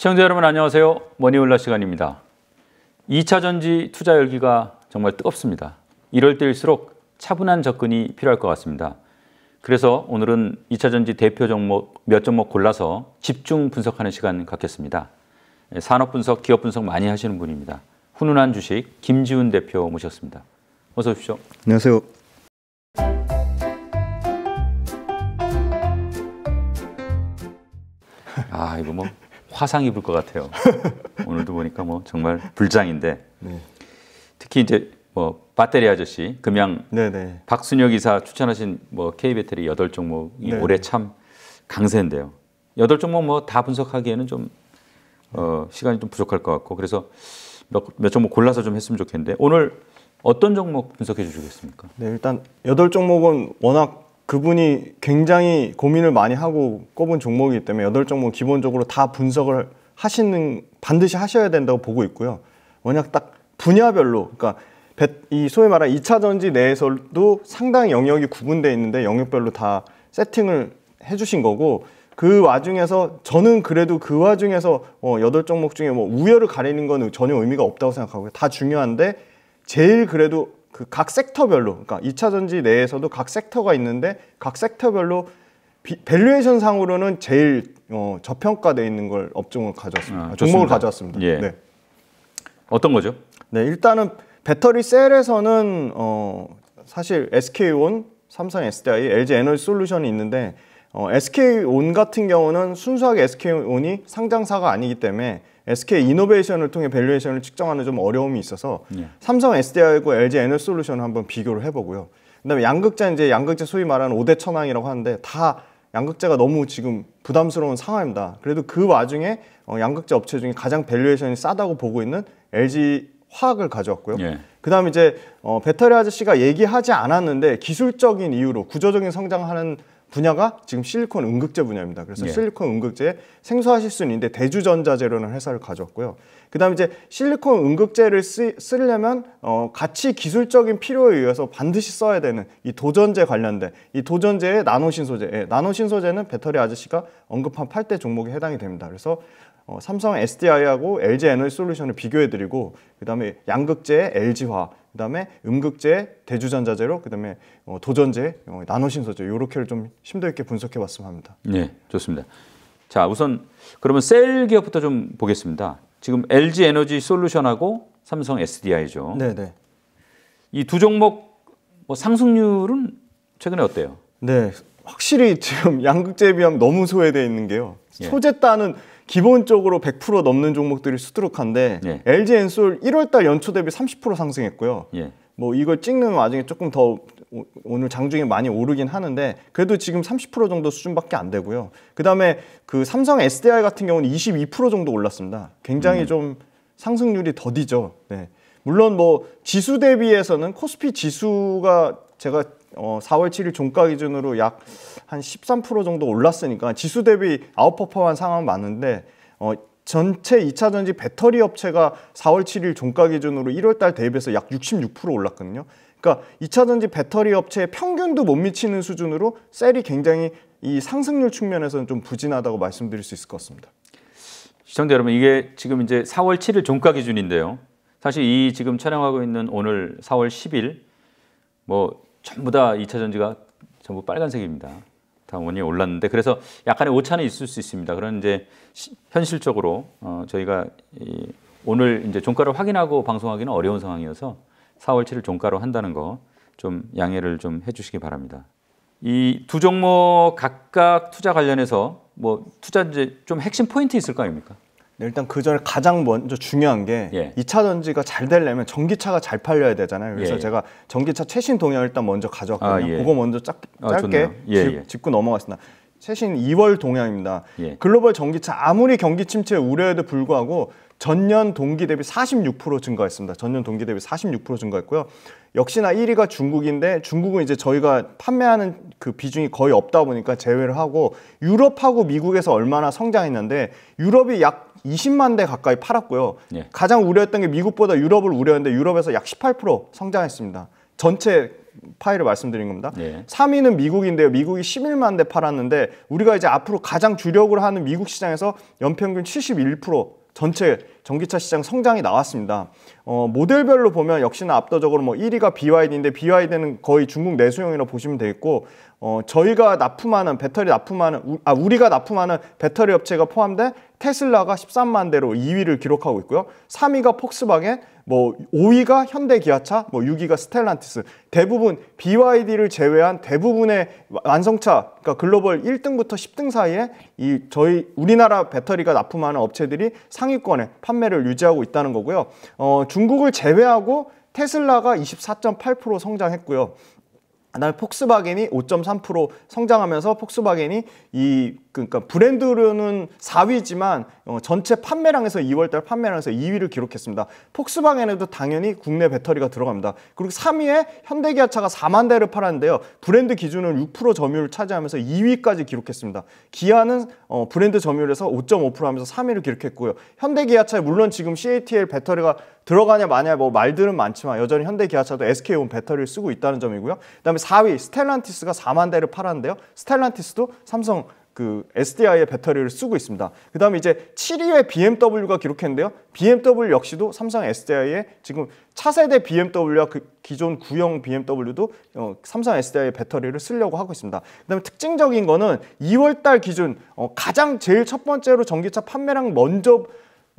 시청자 여러분 안녕하세요. 머니올라 시간입니다. 2차 전지 투자 열기가 정말 뜨겁습니다. 이럴 때일수록 차분한 접근이 필요할 것 같습니다. 그래서 오늘은 2차 전지 대표 종목 몇 종목 골라서 집중 분석하는 시간 갖겠습니다. 예, 산업 분석, 기업 분석 많이 하시는 분입니다. 훈훈한 주식 김지훈 대표 모셨습니다. 어서 오십시오. 안녕하세요. 아 이거 뭐 화상 입을 것 같아요. 오늘도 보니까 뭐 정말 불장인데 네. 특히 이제 뭐 배터리 아저씨 금양 네네. 네. 박순혁 기사 추천하신 뭐 K 배터리 여덟 종목이 네네. 올해 참 강세인데요. 여덟 종목 뭐 다 분석하기에는 좀 어, 시간이 좀 부족할 것 같고 그래서 몇, 몇 종목 골라서 좀 했으면 좋겠는데 오늘 어떤 종목 분석해 주시겠습니까? 네 일단 여덟 종목은 워낙 그분이 굉장히 고민을 많이 하고 꼽은 종목이기 때문에 여덟 종목 기본적으로 다 분석을 하시는 반드시 하셔야 된다고 보고 있고요. 만약 딱 분야별로 그러니까 이 소위 말하는 2차 전지 내에서도 상당히 영역이 구분되어 있는데 영역별로 다 세팅을 해 주신 거고 그 와중에서 저는 그래도 그 와중에서 어 8종목 중에 뭐 우열을 가리는 건 전혀 의미가 없다고 생각하고요. 다 중요한데 제일 그래도 그각 섹터별로 그러니까 2차 전지 내에서도 각 섹터가 있는데 각 섹터별로 비, 밸류에이션 상으로는 제일 어, 저평가돼 있는 걸 업종을 가져왔습니다. 아, 종목을 가져왔습니다. 예. 네. 어떤 거죠? 네, 일단은 배터리 셀에서는 어, 사실 SK온, 삼성 SDI, LG 에너지 솔루션이 있는데 어, SK온 같은 경우는 순수하게 SK온이 상장사가 아니기 때문에 SK 이노베이션을 통해 밸류에이션을 측정하는 좀 어려움이 있어서 예. 삼성 SDI하고 LG 에너솔루션을 한번 비교를 해보고요. 그다음에 양극재 이제 양극재 소위 말하는 5대 천왕이라고 하는데 다 양극재가 너무 지금 부담스러운 상황입니다. 그래도 그 와중에 어, 양극재 업체 중에 가장 밸류에이션이 싸다고 보고 있는 LG 화학을 가져왔고요. 예. 그다음 에 이제 어, 배터리 아저씨가 얘기하지 않았는데 기술적인 이유로 구조적인 성장하는 분야가 지금 실리콘 응극제 분야입니다. 그래서 예. 실리콘 응극제에 생소하실 수는 있는데 대주전자재료는 회사를 가져왔고요. 그다음에 이제 실리콘 응극제를 쓰, 쓰려면 어, 같이 기술적인 필요에 의해서 반드시 써야 되는 이도전제 관련된 이도전제의 나노 신소재, 예, 나노 신소재는 배터리 아저씨가 언급한 8대 종목에 해당이 됩니다. 그래서 어, 삼성 SDI하고 LG 에너지 솔루션을 비교해드리고 그 다음에 양극재 LG화, 그다음에 음극재, 대주전자재로, 그다음에 어, 도전재, 어, 나노신소재 요렇게를 좀 심도 있게 분석해 봤으면 합니다. 네, 좋습니다. 자, 우선 그러면 셀 기업부터 좀 보겠습니다. 지금 LG 에너지 솔루션하고 삼성 SDI죠. 네, 네. 이 두 종목 뭐 상승률은 최근에 어때요? 네, 확실히 지금 양극재에 비하면 너무 소외돼 있는 게요. 예. 소재 따는 기본적으로 100% 넘는 종목들이 수두룩한데 예. LG 엔솔 1월달 연초 대비 30% 상승했고요. 예. 뭐 이걸 찍는 와중에 조금 더 오늘 장중에 많이 오르긴 하는데 그래도 지금 30% 정도 수준밖에 안 되고요. 그다음에 그 삼성 SDI 같은 경우는 22% 정도 올랐습니다. 굉장히 음. 좀 상승률이 더디죠. 네. 물론 뭐 지수 대비해서는 코스피 지수가 제가 어, 4월 7일 종가 기준으로 약한13% 정도 올랐으니까 지수 대비 아웃퍼포한 상황은 많은데 어, 전체 2차 전지 배터리 업체가 4월 7일 종가 기준으로 1월 달 대비해서 약 66% 올랐거든요. 그러니까 2차 전지 배터리 업체의 평균도 못 미치는 수준으로 셀이 굉장히 이 상승률 측면에서는 좀 부진하다고 말씀드릴 수 있을 것 같습니다. 시청자 여러분 이게 지금 이제 4월 7일 종가 기준인데요. 사실 이 지금 촬영하고 있는 오늘 4월 10일 뭐 전부 다 2차 전지가 전부 빨간색입니다. 다 원이 올랐는데 그래서 약간의 오차는 있을 수 있습니다. 그런 이제 시, 현실적으로 어, 저희가 이, 오늘 이제 종가를 확인하고 방송하기는 어려운 상황이어서 4월 7일 종가로 한다는 거 좀 양해를 좀 해주시기 바랍니다. 이 두 종목 각각 투자 관련해서 뭐 투자 이제 좀 핵심 포인트 있을 거 아닙니까? 네, 일단 그 전에 가장 먼저 중요한 게 예. 2차 전지가 잘 되려면 전기차가 잘 팔려야 되잖아요. 그래서 예, 예. 제가 전기차 최신 동향 일단 먼저 가져왔거든요. 아, 예. 그거 먼저 짝, 아, 짧게 아, 짚, 고 넘어갔습니다. 최신 2월 동향입니다. 글로벌 전기차 아무리 경기 침체 우려에도 불구하고 전년 동기 대비 46% 증가했습니다. 전년 동기 대비 46% 증가했고요. 역시나 1위가 중국인데 중국은 이제 저희가 판매하는 그 비중이 거의 없다 보니까 제외를 하고 유럽하고 미국에서 얼마나 성장했는데 유럽이 약 20만 대 가까이 팔았고요. 예. 가장 우려했던 게 미국보다 유럽을 우려했는데 유럽에서 약 18% 성장했습니다. 전체 파일을 말씀드린 겁니다. 예. 3위는 미국인데요. 미국이 11만 대 팔았는데 우리가 이제 앞으로 가장 주력을 하는 미국 시장에서 연평균 71% 전체 전기차 시장 성장이 나왔습니다. 어, 모델별로 보면 역시나 압도적으로 뭐 1위가 BYD인데 BYD는 거의 중국 내수용이라 고 보시면 되겠고 어, 저희가 납품하는 배터리 납품하는 우, 아 우리가 납품하는 배터리 업체가 포함된 테슬라가 13만 대로 2위를 기록하고 있고요. 3위가 폭스바겐, 뭐 5위가 현대기아차, 뭐 6위가 스텔란티스. 대부분 BYD를 제외한 대부분의 완성차, 그러니까 글로벌 1등부터 10등 사이에 이 저희 우리나라 배터리가 납품하는 업체들이 상위권에 판매를 유지하고 있다는 거고요. 어, 중국을 제외하고 테슬라가 24.8% 성장했고요. 그다음에 폭스바겐이 5.3% 성장하면서 폭스바겐이 이 그러니까 브랜드로는 4위지만 어, 전체 판매량에서 2월달 판매량에서 2위를 기록했습니다. 폭스바겐에도 당연히 국내 배터리가 들어갑니다. 그리고 3위에 현대기아차가 4만 대를 팔았는데요. 브랜드 기준은 6% 점유율을 차지하면서 2위까지 기록했습니다. 기아는 어, 브랜드 점유율에서 5.5% 하면서 3위를 기록했고요. 현대기아차 에 물론 지금 CATL 배터리가 들어가냐 마냐 뭐 말들은 많지만 여전히 현대 기아차도 SK온 배터리를 쓰고 있다는 점이고요. 그다음에 4위 스텔란티스가 4만 대를 팔았는데요. 스텔란티스도 삼성 그 SDI의 배터리를 쓰고 있습니다. 그 다음에 이제 7위에 BMW가 기록했는데요. BMW 역시도 삼성 SDI의 지금 차세대 BMW와 그 기존 구형 BMW도 어, 삼성 SDI의 배터리를 쓰려고 하고 있습니다. 그 다음에 특징적인 거는 2월달 기준 어, 가장 제일 첫 번째로 전기차 판매량 먼저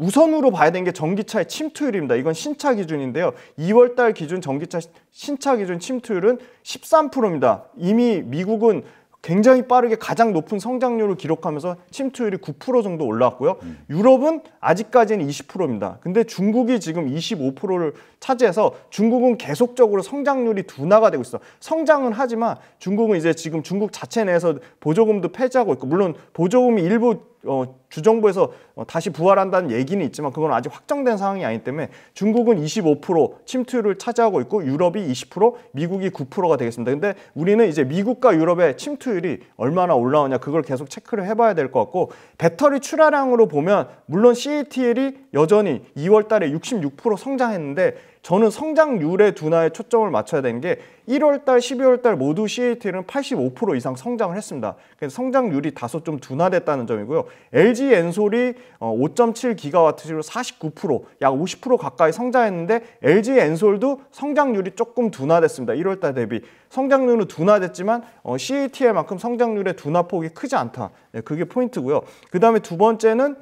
우선으로 봐야 되는 게 전기차의 침투율입니다. 이건 신차 기준인데요. 2월 달 기준 전기차 신차 기준 침투율은 13%입니다. 이미 미국은 굉장히 빠르게 가장 높은 성장률을 기록하면서 침투율이 9% 정도 올라왔고요. 음. 유럽은 아직까지는 20%입니다. 근데 중국이 지금 25%를 차지해서 중국은 계속적으로 성장률이 둔화가 되고 있어. 성장은 하지만 중국은 이제 지금 중국 자체 내에서 보조금도 폐지하고 있고 물론 보조금이 일부 어, 주정부에서 어, 다시 부활한다는 얘기는 있지만 그건 아직 확정된 상황이 아니기 때문에 중국은 25% 침투율을 차지하고 있고 유럽이 20%, 미국이 9%가 되겠습니다. 근데 우리는 이제 미국과 유럽의 침투율이 얼마나 올라오냐 그걸 계속 체크를 해봐야 될 것 같고 배터리 출하량으로 보면 물론 CATL이 여전히 2월 달에 66% 성장했는데 저는 성장률의 둔화에 초점을 맞춰야 되는 게 1월달, 12월달 모두 c a t 는85% 이상 성장을 했습니다. 그래서 성장률이 다소 좀 둔화됐다는 점이고요. LG 엔솔이 5.7기가와트시로 49%, 약 50% 가까이 성장했는데 LG 엔솔도 성장률이 조금 둔화됐습니다. 1월달 대비. 성장률은 둔화됐지만 어, CATL만큼 성장률의 둔화폭이 크지 않다. 네, 그게 포인트고요. 그 다음에 두 번째는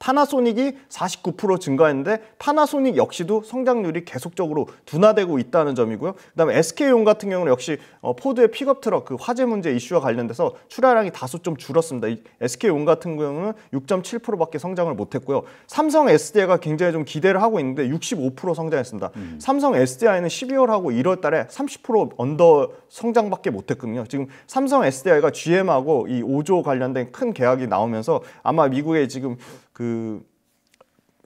파나소닉이 49% 증가했는데 파나소닉 역시도 성장률이 계속적으로 둔화되고 있다는 점이고요. 그다음에 SK용 같은 경우는 역시 어, 포드의 픽업 트럭 그 화재 문제 이슈와 관련돼서 출하량이 다소 좀 줄었습니다. SK용 같은 경우는 6.7%밖에 성장을 못했고요. 삼성 SDI가 굉장히 좀 기대를 하고 있는데 65% 성장했습니다. 음. 삼성 SDI는 12월하고 1월달에 30% 언더 성장밖에 못했거든요. 지금 삼성 SDI가 GM하고 이 5조 관련된 큰 계약이 나오면서 아마 미국의 지금 그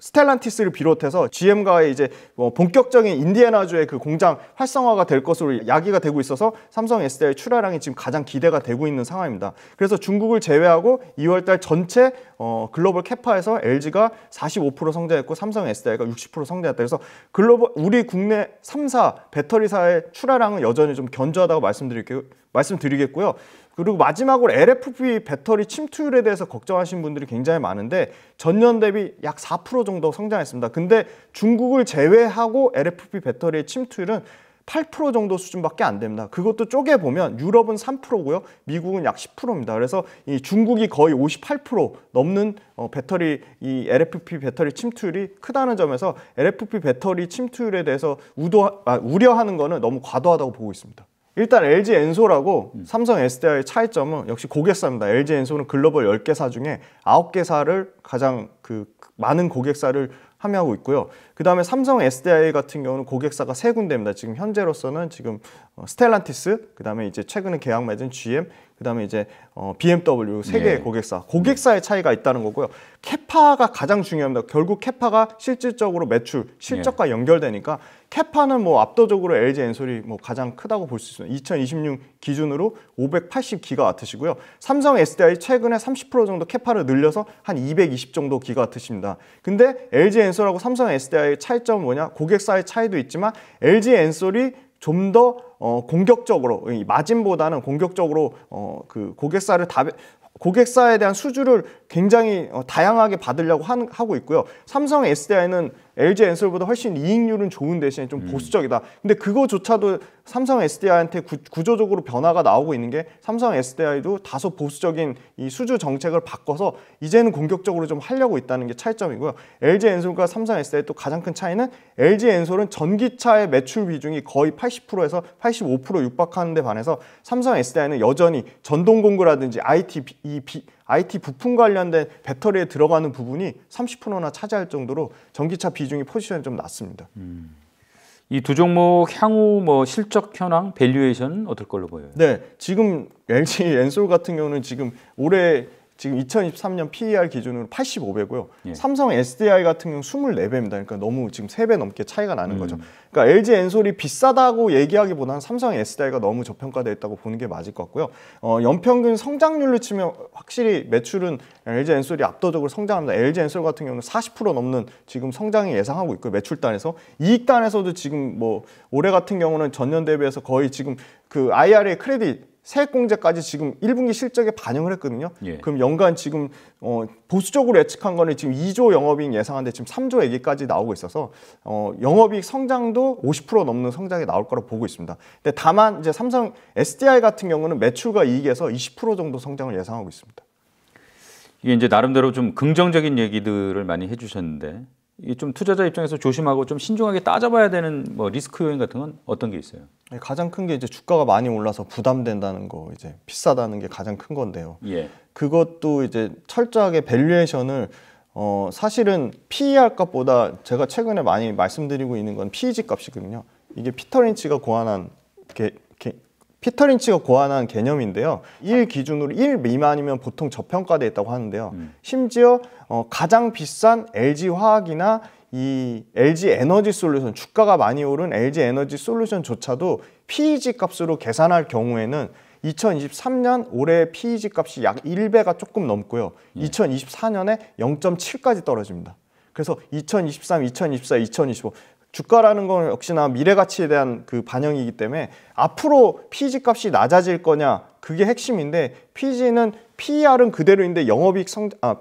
스텔란티스를 비롯해서 GM과의 이제 뭐 본격적인 인디애나주의 그 공장 활성화가 될 것으로 야기가 되고 있어서 삼성 SDI 출하량이 지금 가장 기대가 되고 있는 상황입니다. 그래서 중국을 제외하고 2월달 전체 어, 글로벌 캐파에서 LG가 45% 성장했고 삼성 SDI가 60% 성장했다. 그래서 글로벌 우리 국내 3사 배터리사의 출하량은 여전히 좀 견조하다고 말씀드릴게요. 말씀드리겠고요. 그리고 마지막으로 LFP 배터리 침투율에 대해서 걱정하시는 분들이 굉장히 많은데 전년 대비 약 4% 정도 성장했습니다. 근데 중국을 제외하고 LFP 배터리의 침투율은 8% 정도 수준밖에 안 됩니다. 그것도 쪼개 보면 유럽은 3%고요. 미국은 약 10%입니다. 그래서 이 중국이 거의 58% 넘는 어, 배터리 이 LFP 배터리 침투율이 크다는 점에서 LFP 배터리 침투율에 대해서 우도 아, 우려하는 거는 너무 과도하다고 보고 있습니다. 일단 LG 엔소라고 음. 삼성 SDI의 차이점은 역시 고객사입니다. LG 엔소는 글로벌 10개사 중에 9개사를 가장 그 많은 고객사를 함유하고 있고요. 그다음에 삼성 SDI 같은 경우는 고객사가 세 군데입니다. 지금 현재로서는 지금 어, 스텔란티스, 그다음에 이제 최근에 계약 맺은 GM, 그다음에 이제 어, BMW 세계의 네. 고객사, 고객사의 차이가 있다는 거고요. 캐파가 가장 중요합니다. 결국 캐파가 실질적으로 매출, 실적과 네. 연결되니까 캐파는 뭐 압도적으로 LG 엔솔이 뭐 가장 크다고 볼 수 있습니다. 2026 기준으로 580기가와트시고요. 삼성 SDI 최근에 30% 정도 캐파를 늘려서 한 220 정도 기가와트십니다. 근데 LG 엔솔하고 삼성 SDI의 차이점은 뭐냐? 고객사의 차이도 있지만 LG 엔솔이 좀더 어, 공격적으로 마진보다는 공격적으로 어, 그 고객사를 다 고객사에 대한 수주를 굉장히 어, 다양하게 받으려고 한, 하고 있고요. 삼성 SDI는 LG 엔솔보다 훨씬 이익률은 좋은 대신 좀 음. 보수적이다. 근데 그거조차도 삼성 SDI한테 구, 조적으로 변화가 나오고 있는 게 삼성 SDI도 다소 보수적인 이 수주 정책을 바꿔서 이제는 공격적으로 좀 하려고 있다는 게 차이점이고요. LG 엔솔과 삼성 SDI 또 가장 큰 차이는 LG 엔솔은 전기차의 매출 비중이 거의 80%에서 85% 육박하는데 반해서 삼성 SDI는 여전히 전동 공구라든지 IT 이 비, IT 부품 관련된 배터리에 들어가는 부분이 30%나 차지할 정도로 전기차 비중이 포지션이 좀 낮습니다. 음. 이두 종목 향후 뭐 실적 현황, 밸류에이션 어떨 걸로 보여요? 네, 지금 LG 엔솔 같은 경우는 지금 올해 지금 2023년 PER 기준으로 85배고요. 예. 삼성 SDI 같은 경우 24배입니다. 그러니까 너무 지금 3배 넘게 차이가 나는 음. 거죠. 그러니까 LG 엔솔이 비싸다고 얘기하기보다는 삼성 SDI가 너무 저평가되어 있다고 보는 게 맞을 것 같고요. 어, 연평균 성장률로 치면 확실히 매출은 LG 엔솔이 압도적으로 성장합니다. LG 엔솔 같은 경우는 40% 넘는 지금 성장이 예상하고 있고요. 매출단에서 이익단에서도 지금 뭐 올해 같은 경우는 전년 대비해서 거의 지금 그 IRA 크레딧 세액공제까지 지금 1분기 실적에 반영을 했거든요. 예. 그럼 연간 지금 어, 보수적으로 예측한 거는 지금 2조 영업이익 예상한데 지금 3조 얘기까지 나오고 있어서 어, 영업이익 성장도 50% 넘는 성장이 나올 거라고 보고 있습니다. 근데 다만 이제 삼성 SDI 같은 경우는 매출과 이익에서 20% 정도 성장을 예상하고 있습니다. 이게 이제 나름대로 좀 긍정적인 얘기들을 많이 해주셨는데 이좀 투자자 입장에서 조심하고 좀 신중하게 따져봐야 되는 뭐 리스크 요인 같은 건 어떤 게 있어요? 네, 가장 큰 게 이제 주가가 많이 올라서 부담된다는 거 이제 비싸다는 게 가장 큰 건데요. 예. 그것도 이제 철저하게 밸류에이션을 어 사실은 PER 값보다 제가 최근에 많이 말씀드리고 있는 건 PEG 값이거든요. 이게 피터 린치가 고안한 게 피터 린치가 고안한 개념인데요. 1 기준으로 1 미만이면 보통 저평가돼 있다고 하는데요. 음. 심지어 어, 가장 비싼 LG 화학이나 이 LG 에너지 솔루션 주가가 많이 오른 LG 에너지 솔루션조차도 PEG 값으로 계산할 경우에는 2023년 올해 PEG 값이 약 1배가 조금 넘고요. 예. 2024년에 0.7까지 떨어집니다. 그래서 2023, 2024, 2025 주가라는 건 역시나 미래 가치에 대한 그 반영이기 때문에 앞으로 PG 값이 낮아질 거냐 그게 핵심인데 PG는 PER은 그대로인데 영업이익 성, 아,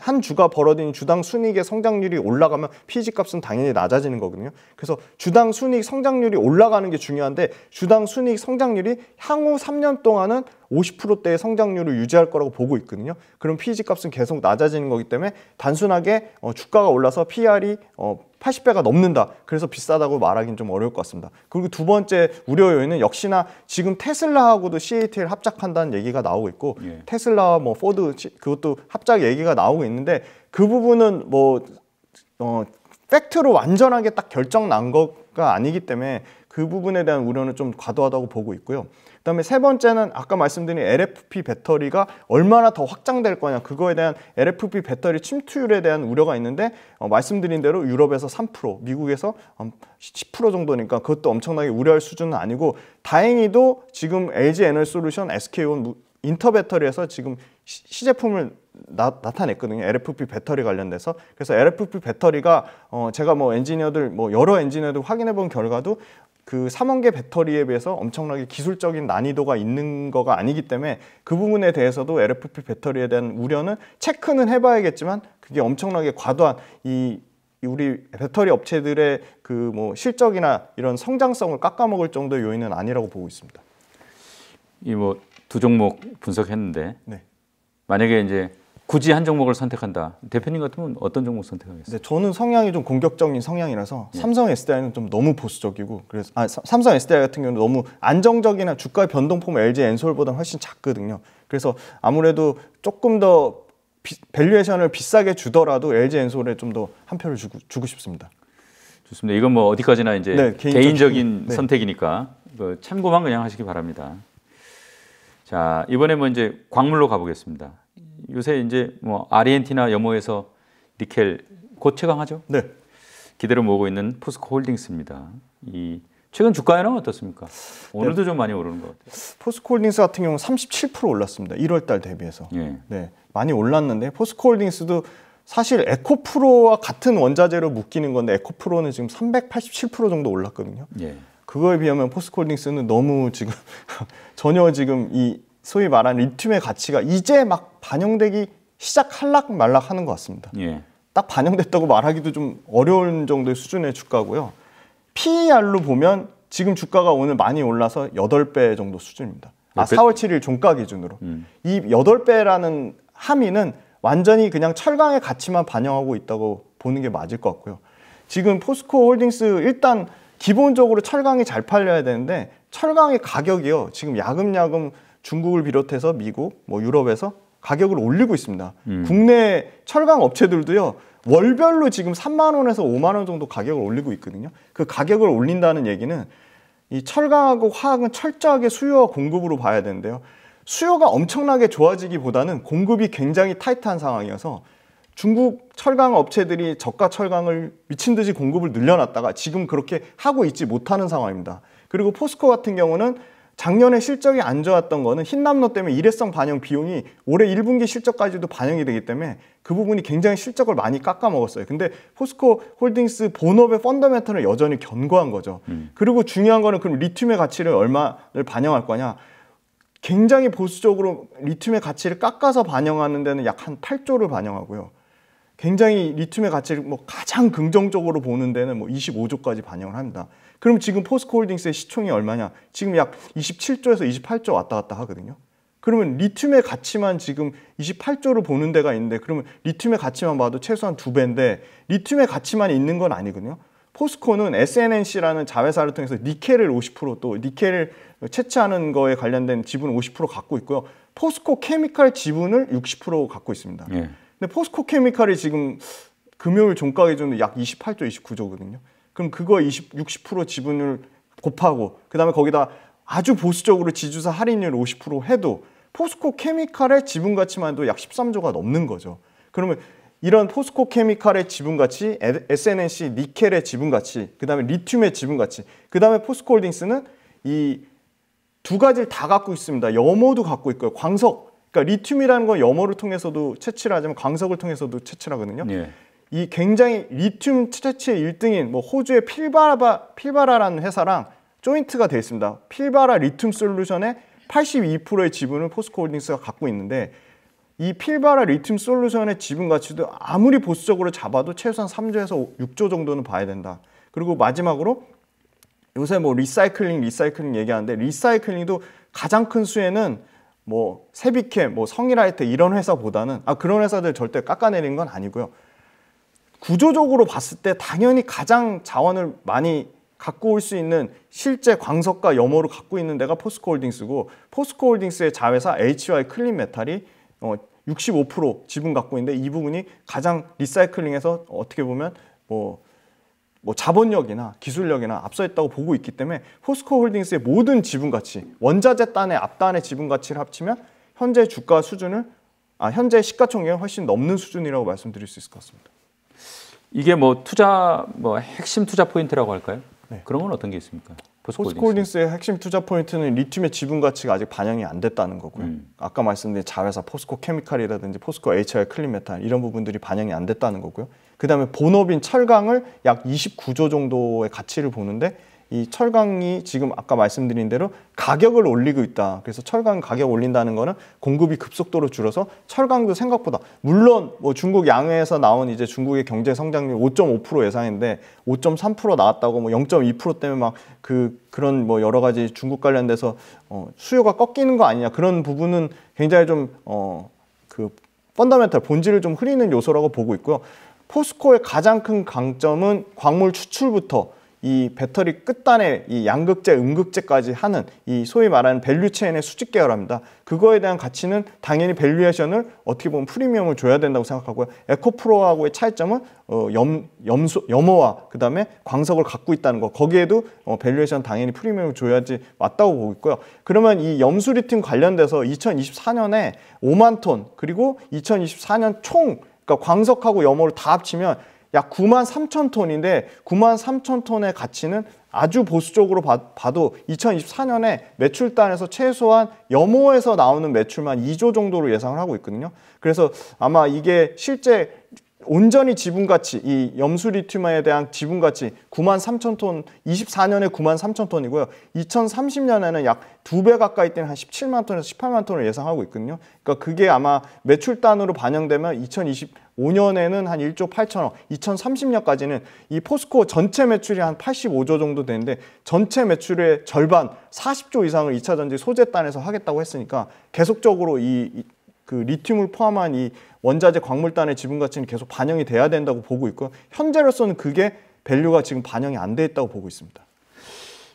한 주가 벌어진 주당 순이익의 성장률이 올라가면 PG 값은 당연히 낮아지는 거거든요. 그래서 주당 순이익 성장률이 올라가는 게 중요한데 주당 순이익 성장률이 향후 3년 동안은 50%대의 성장률을 유지할 거라고 보고 있거든요. 그럼 PEG 값은 계속 낮아지는 거기 때문에 단순하게 어, 주가가 올라서 PR이 어, 80배가 넘는다. 그래서 비싸다고 말하기는 좀 어려울 것 같습니다. 그리고 두 번째 우려 요인은 역시나 지금 테슬라하고도 CATL 합작한다는 얘기가 나오고 있고 예. 테슬라와 뭐 포드 그것도 합작 얘기가 나오고 있는데 그 부분은 뭐 어, 팩트로 완전하게 딱 결정 난 거가 아니기 때문에 그 부분에 대한 우려는 좀 과도하다고 보고 있고요. 그다음에 세 번째는 아까 말씀드린 LFP 배터리가 얼마나 더 확장될 거냐 그거에 대한 LFP 배터리 침투율에 대한 우려가 있는데 어, 말씀드린 대로 유럽에서 3% 미국에서 10% 음, 정도니까 그것도 엄청나게 우려할 수준은 아니고 다행히도 지금 LG 에너지 솔루션 SK온 인터배터리에서 지금 시제품을 나, 타냈거든요 LFP 배터리 관련돼서. 그래서 LFP 배터리가 어, 제가 뭐 엔지니어들 뭐 여러 엔지니어들 확인해 본 결과도 그 3원 계 배터리에 비해서 엄청나게 기술적인 난이도가 있는 거가 아니기 때문에 그 부분에 대해서도 LFP 배터리에 대한 우려는 체크는 해봐야겠지만 그게 엄청나게 과도한 이 우리 배터리 업체들의 그 뭐 실적이나 이런 성장성을 깎아먹을 정도의 요인은 아니라고 보고 있습니다. 이 뭐 두 종목 분석했는데 네. 만약에 이제 굳이 한 종목을 선택한다. 대표님 같으면 어떤 종목 선택하겠어요? 네, 저는 성향이 좀 공격적인 성향이라서 예. 삼성 SDI는 좀 너무 보수적이고 그래서 아, 삼성 SDI 같은 경우는 너무 안정적이나 주가의 변동폭 LG 엔솔보다 훨씬 작거든요. 그래서 아무래도 조금 더 비, 밸류에이션을 비싸게 주더라도 LG 엔솔에 좀 더 한 표를 주고, 주고 싶습니다. 좋습니다. 이건 뭐 어디까지나 이제 네, 개인적, 개인적인, 네. 선택이니까 그 참고만 그냥 하시기 바랍니다. 자 이번에 뭐 이제 광물로 가보겠습니다. 요새 이제 뭐 아르헨티나 염호에서 니켈 곧 최강하죠? 네. 기대를 모으고 있는 포스코 홀딩스입니다. 이 최근 주가에는 어떻습니까? 오늘도 네. 좀 많이 오르는 것 같아요. 포스코 홀딩스 같은 경우는 37% 올랐습니다. 1월 달 대비해서. 예. 네. 많이 올랐는데 포스코 홀딩스도 사실 에코프로와 같은 원자재로 묶이는 건데 에코프로는 지금 387% 정도 올랐거든요. 예. 그거에 비하면 포스코 홀딩스는 너무 지금 전혀 지금 이 소위 말하는 리튬의 가치가 이제 막 반영되기 시작할락 말락 하는 것 같습니다. 예. 딱 반영됐다고 말하기도 좀 어려운 정도의 수준의 주가고요. PER로 보면 지금 주가가 오늘 많이 올라서 8배 정도 수준입니다. 아, 4월 7일 종가 기준으로. 음. 이8 배라는 함의는 완전히 그냥 철강의 가치만 반영하고 있다고 보는 게 맞을 것 같고요. 지금 포스코 홀딩스 일단 기본적으로 철강이 잘 팔려야 되는데 철강의 가격이요. 지금 야금야금 중국을 비롯해서 미국, 뭐 유럽에서 가격을 올리고 있습니다. 음. 국내 철강 업체들도요. 월별로 지금 3만 원에서 5만 원 정도 가격을 올리고 있거든요. 그 가격을 올린다는 얘기는 이 철강하고 화학은 철저하게 수요와 공급으로 봐야 되는데요. 수요가 엄청나게 좋아지기보다는 공급이 굉장히 타이트한 상황이어서 중국 철강 업체들이 저가 철강을 미친 듯이 공급을 늘려놨다가 지금 그렇게 하고 있지 못하는 상황입니다. 그리고 포스코 같은 경우는 작년에 실적이 안 좋았던 거는 흰남노 때문에 일회성 반영 비용이 올해 1분기 실적까지도 반영이 되기 때문에 그 부분이 굉장히 실적을 많이 깎아 먹었어요. 근데 포스코 홀딩스 본업의 펀더멘털은 여전히 견고한 거죠. 음. 그리고 중요한 거는 그럼 리튬의 가치를 얼마를 반영할 거냐? 굉장히 보수적으로 리튬의 가치를 깎아서 반영하는 데는 약 한 8조를 반영하고요. 굉장히 리튬의 가치를 뭐 가장 긍정적으로 보는 데는 뭐 25조까지 반영을 합니다. 그럼 지금 포스코홀딩스의 시총이 얼마냐? 지금 약 27조에서 28조 왔다 갔다 하거든요. 그러면 리튬의 가치만 지금 28조로 보는 데가 있는데 그러면 리튬의 가치만 봐도 최소한 두 배인데 리튬의 가치만 있는 건 아니거든요. 포스코는 SNNC라는 자회사를 통해서 니켈을 50%또 니켈을 채취하는 거에 관련된 지분을 50% 갖고 있고요. 포스코 케미칼 지분을 60% 갖고 있습니다. 예. 근데 포스코 케미칼이 지금 금요일 종가 기준으로 약 28조, 29조거든요. 그럼 그거 20, 60% 지분을 곱하고 그다음에 거기다 아주 보수적으로 지주사 할인율 50% 해도 포스코 케미칼의 지분 가치만 해도 약 13조가 넘는 거죠. 그러면 이런 포스코 케미칼의 지분 가치, SNNC 니켈의 지분 가치, 그다음에 리튬의 지분 가치, 그다음에 포스코 홀딩스는 이 두 가지를 다 갖고 있습니다. 염호도 갖고 있고요. 광석. 그러니까 리튬이라는 건 염호를 통해서도 채취를 하지만 광석을 통해서도 채취를 하거든요. 예. 이 굉장히 리튬 채취의 1등인뭐 호주의 필바라, 필바라라는 회사랑 조인트가 되어 있습니다. 필바라 리튬 솔루션의 82%의 지분을 포스코홀딩스가 갖고 있는데 이 필바라 리튬 솔루션의 지분 가치도 아무리 보수적으로 잡아도 최소한 3조에서 6조 정도는 봐야 된다. 그리고 마지막으로 요새 뭐 리사이클링 리사이클링 얘기하는데 리사이클링도 가장 큰 수혜는 뭐 세비캠, 뭐 성일아이트 이런 회사보다는 아 그런 회사들 절대 깎아내린 건 아니고요. 구조적으로 봤을 때 당연히 가장 자원을 많이 갖고 올 수 있는 실제 광석과 염호를 갖고 있는 데가 포스코홀딩스고 포스코홀딩스의 자회사 HY 클린메탈이 어, 65% 지분 갖고 있는데 이 부분이 가장 리사이클링에서 어떻게 보면 뭐, 뭐 자본력이나 기술력이나 앞서 있다고 보고 있기 때문에 포스코홀딩스의 모든 지분 가치 원자재 단의 앞단의 지분 가치를 합치면 현재 주가 수준을 아 현재 시가총액은 훨씬 넘는 수준이라고 말씀드릴 수 있을 것 같습니다. 이게 뭐 투자 뭐 핵심 투자 포인트라고 할까요? 네. 그런 건 어떤 게 있습니까? 포스코홀딩스의 핵심 투자 포인트는 리튬의 지분 가치가 아직 반영이 안 됐다는 거고요. 음. 아까 말씀드린 자회사 포스코 케미칼이라든지 포스코 HR 클린메탈 이런 부분들이 반영이 안 됐다는 거고요. 그다음에 본업인 철강을 약 29조 정도의 가치를 보는데 이 철강이 지금 아까 말씀드린 대로 가격을 올리고 있다. 그래서 철강 가격 올린다는 거는 공급이 급속도로 줄어서 철강도 생각보다 물론 뭐 중국 양회에서 나온 이제 중국의 경제 성장률 5.5% 예상인데 5.3% 나왔다고 뭐 0.2% 때문에 막그 그런 뭐 여러 가지 중국 관련돼서 어 수요가 꺾이는 거 아니냐 그런 부분은 굉장히 좀어그 펀더멘털 본질을 좀 흐리는 요소라고 보고 있고요. 포스코의 가장 큰 강점은 광물 추출부터 이 배터리 끝단에 이 양극재, 음극재까지 하는 이 소위 말하는 밸류 체인의 수직 계열합니다. 그거에 대한 가치는 당연히 밸류에이션을 어떻게 보면 프리미엄을 줘야 된다고 생각하고요. 에코프로하고의 차이점은 어, 염, 염소, 염호와 그다음에 광석을 갖고 있다는 거. 거기에도 어, 밸류에이션 당연히 프리미엄을 줘야지 맞다고 보고 있고요. 그러면 이 염수 리튬 관련돼서 2024년에 5만 톤 그리고 2024년 총 그러니까 광석하고 염호를 다 합치면 약 9만 3천 톤인데 9만 3천 톤의 가치는 아주 보수적으로 봐도 2024년에 매출 단에서 최소한 염호에서 나오는 매출만 2조 정도로 예상을 하고 있거든요. 그래서 아마 이게 실제 온전히 지분 가치, 이 염수 리튬에 대한 지분 가치 9만 3천 톤, 24년에 9만 3천 톤이고요. 2030년에는 약 두 배 가까이 뛰는 한 17만 톤에서 18만 톤을 예상하고 있거든요. 그러니까 그게 아마 매출단으로 반영되면 2020, 5년에는 한 1조 8천억, 2030년까지는 이 포스코 전체 매출이 한 85조 정도 되는데 전체 매출의 절반, 40조 이상을 2차 전지 소재단에서 하겠다고 했으니까 계속적으로 이, 그 리튬을 포함한 이 원자재 광물단의 지분 가치는 계속 반영이 돼야 된다고 보고 있고 현재로서는 그게 밸류가 지금 반영이 안 돼 있다고 보고 있습니다.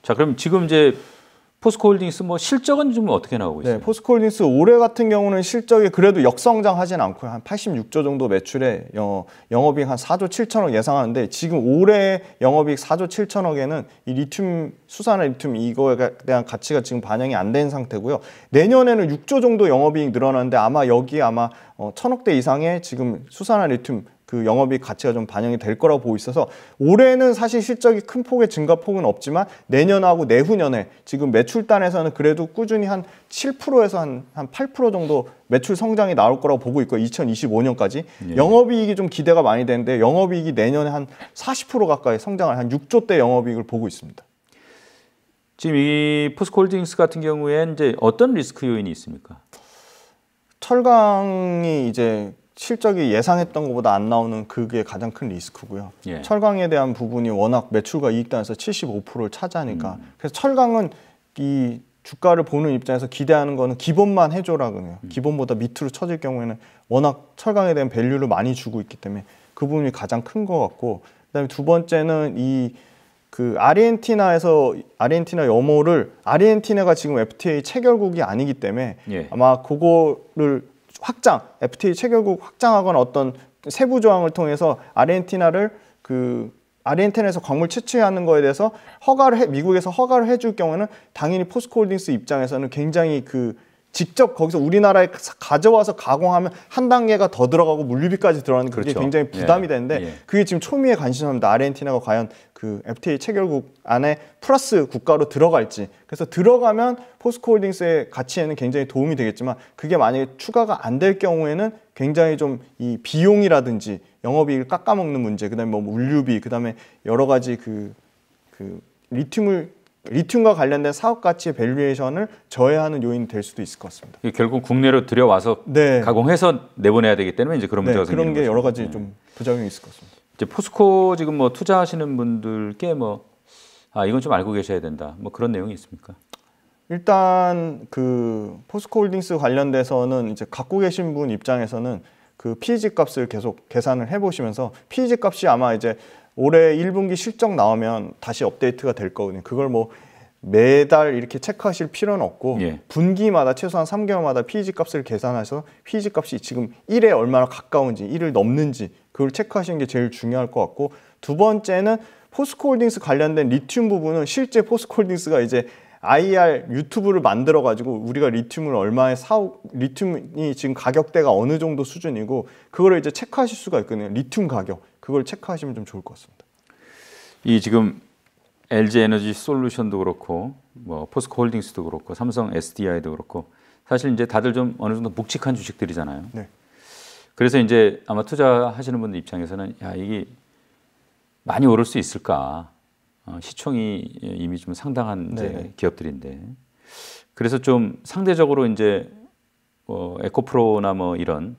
자, 그럼 지금 이제 포스코홀딩스 뭐 실적은 좀 어떻게 나오고 있어요? 네, 포스코홀딩스 올해 같은 경우는 실적이 그래도 역성장하진 않고 요한 86조 정도 매출에 영업이익 한 4조 7천억 예상하는데 지금 올해 영업이익 4조 7천억에는 이 리튬 수산화 리튬 이거에 대한 가치가 지금 반영이 안 된 상태고요. 내년에는 6조 정도 영업이익 늘어나는데 아마 여기 아마 어, 천억대 이상의 지금 수산화 리튬 그 영업이익 가치가 좀 반영이 될 거라고 보고 있어서 올해는 사실 실적이 큰 폭의 증가폭은 없지만 내년하고 내후년에 지금 매출단에서는 그래도 꾸준히 한 7%에서 한한8% 정도 매출 성장이 나올 거라고 보고 있고 2025년까지 예. 영업이익이 좀 기대가 많이 되는데 영업이익이 내년에 한 40% 가까이 성장을 한 6조 대 영업이익을 보고 있습니다. 지금 이포스콜홀딩스 같은 경우에 이제 어떤 리스크 요인이 있습니까? 철강이 이제 실적이 예상했던 것보다 안 나오는 그게 가장 큰 리스크고요. 예. 철강에 대한 부분이 워낙 매출과 이익단에서 75%를 차지하니까 음. 그래서 철강은 이 주가를 보는 입장에서 기대하는 거는 기본만 해줘라 그래요. 음. 기본보다 밑으로 쳐질 경우에는 워낙 철강에 대한 밸류를 많이 주고 있기 때문에 그 부분이 가장 큰 것 같고 그다음에 두 번째는 이 그 아르헨티나에서 아르헨티나 염호를 아르헨티나가 지금 FTA 체결국이 아니기 때문에 예. 아마 그거를 확장, FTA 체결국 확장하거나 어떤 세부 조항을 통해서 아르헨티나를 그 아르헨티나에서 광물 채취하는 거에 대해서 허가를 해, 미국에서 허가를 해줄 경우는 당연히 포스코홀딩스 입장에서는 굉장히 그 직접 거기서 우리나라에 가져와서 가공하면 한 단계가 더 들어가고 물류비까지 들어가는 그게 그렇죠. 굉장히 예. 부담이 되는데 예. 그게 지금 초미의 관심사입니다. 아르헨티나가 과연 그 FTA 체결국 안에 플러스 국가로 들어갈지 그래서 들어가면 포스코홀딩스의 가치에는 굉장히 도움이 되겠지만 그게 만약에 추가가 안 될 경우에는 굉장히 좀 이 비용이라든지 영업이익을 깎아먹는 문제 그다음에 뭐 물류비 그다음에 여러 가지 그, 그 리튬을 리튬과 관련된 사업 가치의 밸류에이션을 저해하는 요인이 될 수도 있을 것 같습니다. 결국 국내로 들여와서 네. 가공해서 내보내야 되기 때문에 이제 그런 네, 문제가 네, 생기는 그런 게 여러 가지 네. 좀 부작용이 있을 것 같습니다. 이제 포스코 지금 뭐 투자하시는 분들께 뭐아 이건 좀 알고 계셔야 된다. 뭐 그런 내용이 있습니까? 일단 그 포스코홀딩스 관련돼서는 이제 갖고 계신 분 입장에서는 그 PEG 값을 계속 계산을 해보시면서 PEG 값이 아마 이제 올해 1분기 실적 나오면 다시 업데이트가 될 거거든요. 그걸 뭐 매달 이렇게 체크하실 필요는 없고 예. 분기마다 최소한 3개월마다 PEG 값을 계산해서 PEG 값이 지금 1에 얼마나 가까운지 1을 넘는지 그걸 체크하시는 게 제일 중요할 것 같고 두 번째는 포스코홀딩스 관련된 리튬 부분은 실제 포스코홀딩스가 이제 IR 유튜브를 만들어 가지고 우리가 리튬을 얼마에 사오 리튬이 지금 가격대가 어느 정도 수준이고 그거를 이제 체크하실 수가 있거든요. 리튬 가격. 그걸 체크하시면 좀 좋을 것 같습니다. 이 지금 LG 에너지 솔루션도 그렇고 뭐 포스코 홀딩스도 그렇고 삼성 SDI도 그렇고 사실 이제 다들 좀 어느 정도 묵직한 주식들이잖아요. 네. 그래서 이제 아마 투자하시는 분들 입장에서는 야 이게 많이 오를 수 있을까? 어, 시총이 이미 좀 상당한 이제 네. 기업들인데 그래서 좀 상대적으로 이제 어, 에코프로나 뭐 이런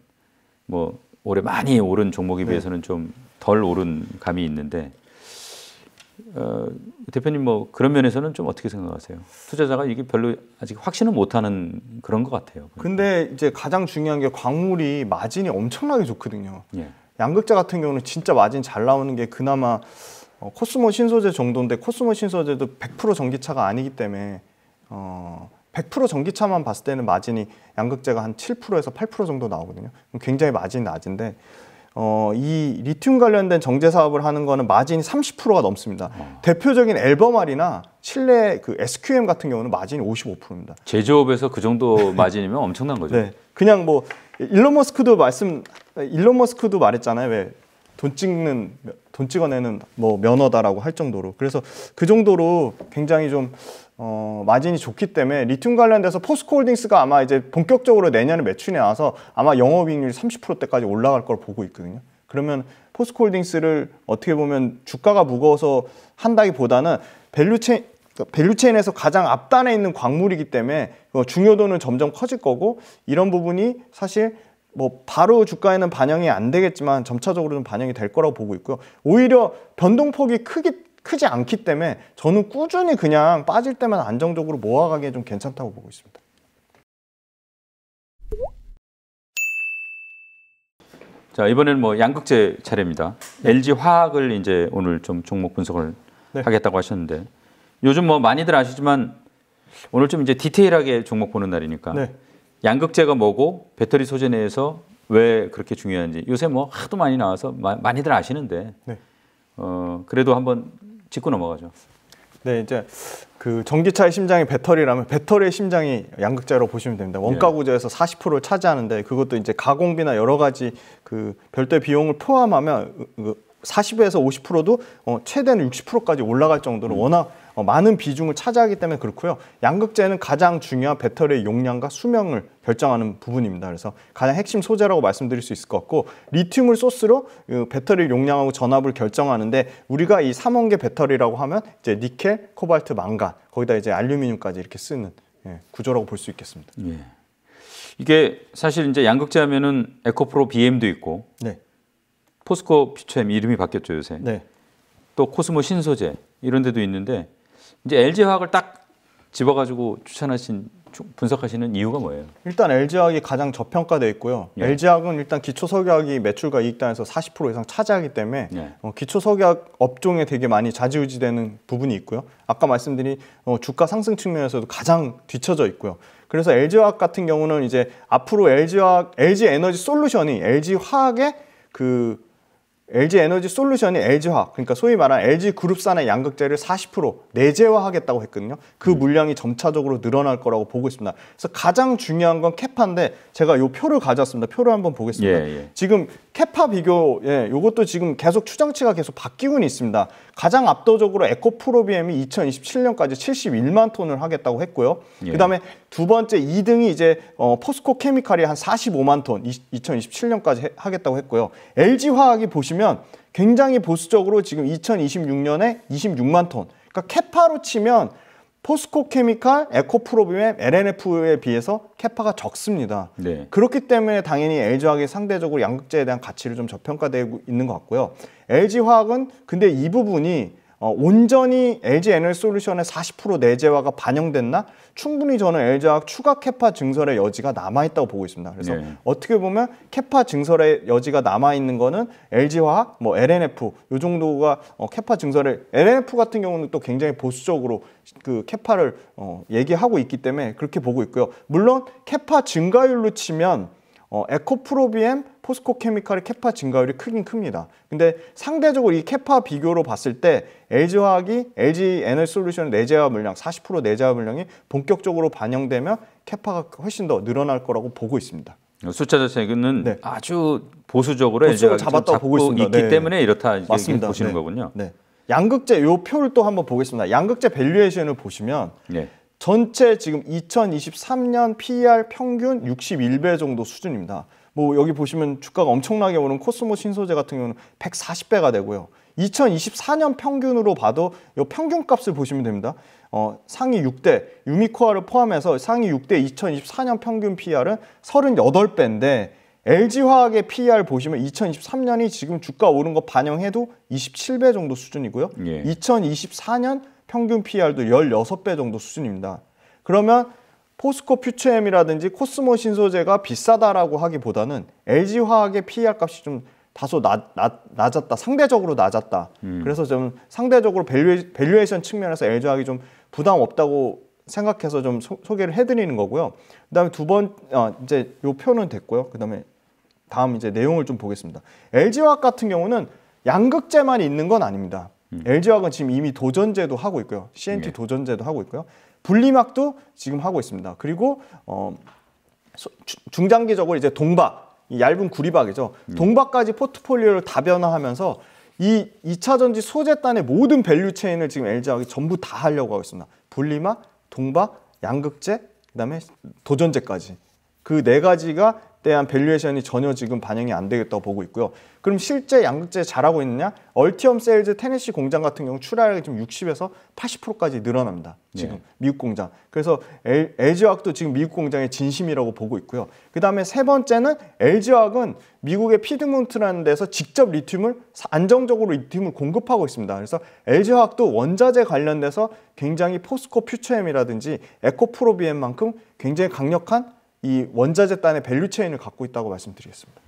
뭐 올해 많이 오른 종목에 네. 비해서는 좀덜 오른 감이 있는데 어, 대표님 뭐 그런 면에서는 좀 어떻게 생각하세요? 투자자가 이게 별로 아직 확신을 못하는 그런 것 같아요. 그러니까. 근데 이제 가장 중요한 게 광물이 마진이 엄청나게 좋거든요. 예. 양극재 같은 경우는 진짜 마진 잘 나오는 게 그나마 어, 코스모 신소재 정도인데 코스모 신소재도 100% 전기차가 아니기 때문에 어, 100% 전기차만 봤을 때는 마진이 양극재가 한 7%에서 8% 정도 나오거든요. 굉장히 마진이 낮은데 어, 이 리튬 관련된 정제 사업을 하는 거는 마진이 30%가 넘습니다. 어. 대표적인 앨범알이나 실내 그 SQM 같은 경우는 마진이 55%입니다. 제조업에서 그 정도 마진이면 엄청난 거죠. 네. 그냥 뭐 일론 머스크도 말씀 일론 머스크도 말했잖아요. 왜 돈 찍는 돈 찍어내는 뭐 면허다라고 할 정도로. 그래서 그 정도로 굉장히 좀 어, 마진이 좋기 때문에 리튬 관련돼서 포스코홀딩스가 아마 이제 본격적으로 내년에 매출이 나와서 아마 영업이익률 30%대까지 올라갈 걸 보고 있거든요. 그러면 포스코홀딩스를 어떻게 보면 주가가 무거워서 한다기보다는 밸류체인 그러니까 밸류체인에서 가장 앞단에 있는 광물이기 때문에 어, 중요도는 점점 커질 거고 이런 부분이 사실 뭐 바로 주가에는 반영이 안 되겠지만 점차적으로 는 반영이 될 거라고 보고 있고요. 오히려 변동폭이 크기 크지 않기 때문에 저는 꾸준히 그냥 빠질 때만 안정적으로 모아가기에 좀 괜찮다고 보고 있습니다. 자 이번에는 뭐 양극재 차례입니다. LG 화학을 이제 오늘 좀 종목 분석을 네. 하겠다고 하셨는데 요즘 뭐 많이들 아시지만 오늘 좀 이제 디테일하게 종목 보는 날이니까 네. 양극재가 뭐고 배터리 소재 내에서 왜 그렇게 중요한지 요새 뭐 하도 많이 나와서 마, 많이들 아시는데 네. 어, 그래도 한번 짚고 넘어가죠. 네, 이제 그 전기차의 심장이 배터리라면 배터리의 심장이 양극재로 보시면 됩니다. 예. 원가 구조에서 40%를 차지하는데 그것도 이제 가공비나 여러 가지 그별도 비용을 포함하면 40에서 50%도 어 최대는 60%까지 올라갈 정도로 음. 워낙 어, 많은 비중을 차지하기 때문에 그렇고요. 양극재는 가장 중요한 배터리의 용량과 수명을 결정하는 부분입니다. 그래서 가장 핵심 소재라고 말씀드릴 수 있을 것 같고 리튬을 소스로 배터리 용량하고 전압을 결정하는데 우리가 이삼원계 배터리라고 하면 이제 니켈, 코발트, 망간 거기다 이제 알루미늄까지 이렇게 쓰는 예, 구조라고 볼 수 있겠습니다. 예. 이게 사실 이제 양극재 하면은 에코프로 BM도 있고 네. 포스코 퓨처엠 이름이 바뀌었죠 요새. 네. 또 코스모 신소재 이런 데도 있는데 이제 LG 화학을 딱 집어가지고 추천하신 분석하시는 이유가 뭐예요? 일단 LG화학이 가장 저평가돼 있고요. 예. LG화학은 일단 기초석유화학이 매출과 이익단에서 40% 이상 차지하기 때문에 예. 어, 기초석유화학 업종에 되게 많이 좌지우지되는 부분이 있고요. 아까 말씀드린 어, 주가 상승 측면에서도 가장 뒤처져 있고요. 그래서 LG화학 같은 경우는 이제 앞으로 LG화학, LG에너지 솔루션이 LG화학의 그 LG 에너지 솔루션이 l g 화 그러니까 소위 말하는 LG 그룹산의 양극재를 40% 내재화하겠다고 했거든요. 그 음. 물량이 점차적으로 늘어날 거라고 보고 있습니다. 그래서 가장 중요한 건 캐파인데 제가 요 표를 가져왔습니다. 표를 한번 보겠습니다. 예, 예. 지금 캐파 비교, 예, 요것도 지금 계속 추정치가 계속 바뀌고는 있습니다. 가장 압도적으로 에코프로비엠이 2027년까지 71만 톤을 하겠다고 했고요. 예. 그다음에 두 번째 2등이 이제 어, 포스코 케미칼이 한 45만 톤 2027년까지 해, 하겠다고 했고요. LG 화학이 보시면 굉장히 보수적으로 지금 2026년에 26만 톤. 그러니까 캐파로 치면 포스코케미칼, 에코프로빔의 LNF에 비해서 캐파가 적습니다. 네. 그렇기 때문에 당연히 LG화학이 상대적으로 양극재에 대한 가치를 좀 저평가되고 있는 것 같고요. LG화학은 근데 이 부분이 어, 온전히 LG 에너지 솔루션의 40% 내재화가 반영됐나? 충분히 저는 LG화학 추가 캐파 증설의 여지가 남아있다고 보고 있습니다. 그래서 네. 어떻게 보면 캐파 증설의 여지가 남아있는 거는 LG화학, 뭐 LNF 요 정도가 어, 캐파 증설의 LNF 같은 경우는 또 굉장히 보수적으로 그 캐파를 어, 얘기하고 있기 때문에 그렇게 보고 있고요. 물론 캐파 증가율로 치면 어, 에코프로비엠 포스코케미칼의 캐파 증가율이 크긴 큽니다. 근데 상대적으로 이 캐파 비교로 봤을 때 LG화학이 LG 에너지 솔루션 내재화 물량 40% 내재화 물량이 본격적으로 반영되면 캐파가 훨씬 더 늘어날 거라고 보고 있습니다. 숫자 자체는 네. 아주 보수적으로 보수적 잡았다고 보고 있습니다. 있기 네. 때문에 이렇다 맞습니다. 보시는 네. 거군요. 네. 양극재 요 표를 또 한번 보겠습니다. 양극재 밸류에이션을 보시면 네. 전체 지금 2023년 p e r 평균 61배 정도 수준입니다. 뭐 여기 보시면 주가가 엄청나게 오른 코스모 신소재 같은 경우는 140배가 되고요. 2024년 평균으로 봐도 이 평균값을 보시면 됩니다. 어, 상위 6대 유미코아를 포함해서 상위 6대 2024년 평균 p r 은 38배인데 LG화학의 p r 보시면 2023년이 지금 주가 오른 거 반영해도 27배 정도 수준이고요. 예. 2024년 평균 p r 도 16배 정도 수준입니다. 그러면 포스코 퓨처엠이라든지 코스모 신소재가 비싸다라고 하기보다는 LG화학의 p r 값이 좀 다소 낮, 낮, 낮았다. 상대적으로 낮았다. 음. 그래서 좀 상대적으로 밸류, 밸류에이션 측면에서 엘조학이 좀 부담 없다고 생각해서 좀 소, 개를 해드리는 거고요. 그다음에 두번 아, 어, 이제 요 표는 됐고요. 그다음에 다음 이제 내용을 좀 보겠습니다. LG화학 같은 경우는 양극재만 있는 건 아닙니다. 음. LG화학은 지금 이미 도전제도 하고 있고요. CNT 네. 예. 도전제도 하고 있고요. 분리막도 지금 하고 있습니다. 그리고 어, 중장기적으로 이제 동박 이 얇은 구리박이죠. 음. 동박까지 포트폴리오를 다변화하면서 이 2차 전지 소재단의 모든 밸류 체인을 지금 LG하고 전부 다 하려고 하고 있습니다. 분리막 동박, 양극재, 그다음에 도전재까지. 그 네 가지가 대한 밸류에이션이 전혀 지금 반영이 안 되겠다고 보고 있고요. 그럼 실제 양극재 잘하고 있느냐? 얼티엄 세일즈 테네시 공장 같은 경우 출하량이 지금 60에서 80%까지 늘어납니다. 지금 네. 미국 공장. 그래서 LG화학도 지금 미국 공장의 진심이라고 보고 있고요. 그다음에 세 번째는 LG화학은 미국의 피드몬트라는 데서 직접 리튬을 안정적으로 리튬을 공급하고 있습니다. 그래서 LG화학도 원자재 관련돼서 굉장히 포스코 퓨처엠이라든지 에코프로비엠만큼 굉장히 강력한 이 원자재 단의 밸류 체인을 갖고 있다고 말씀드리겠습니다.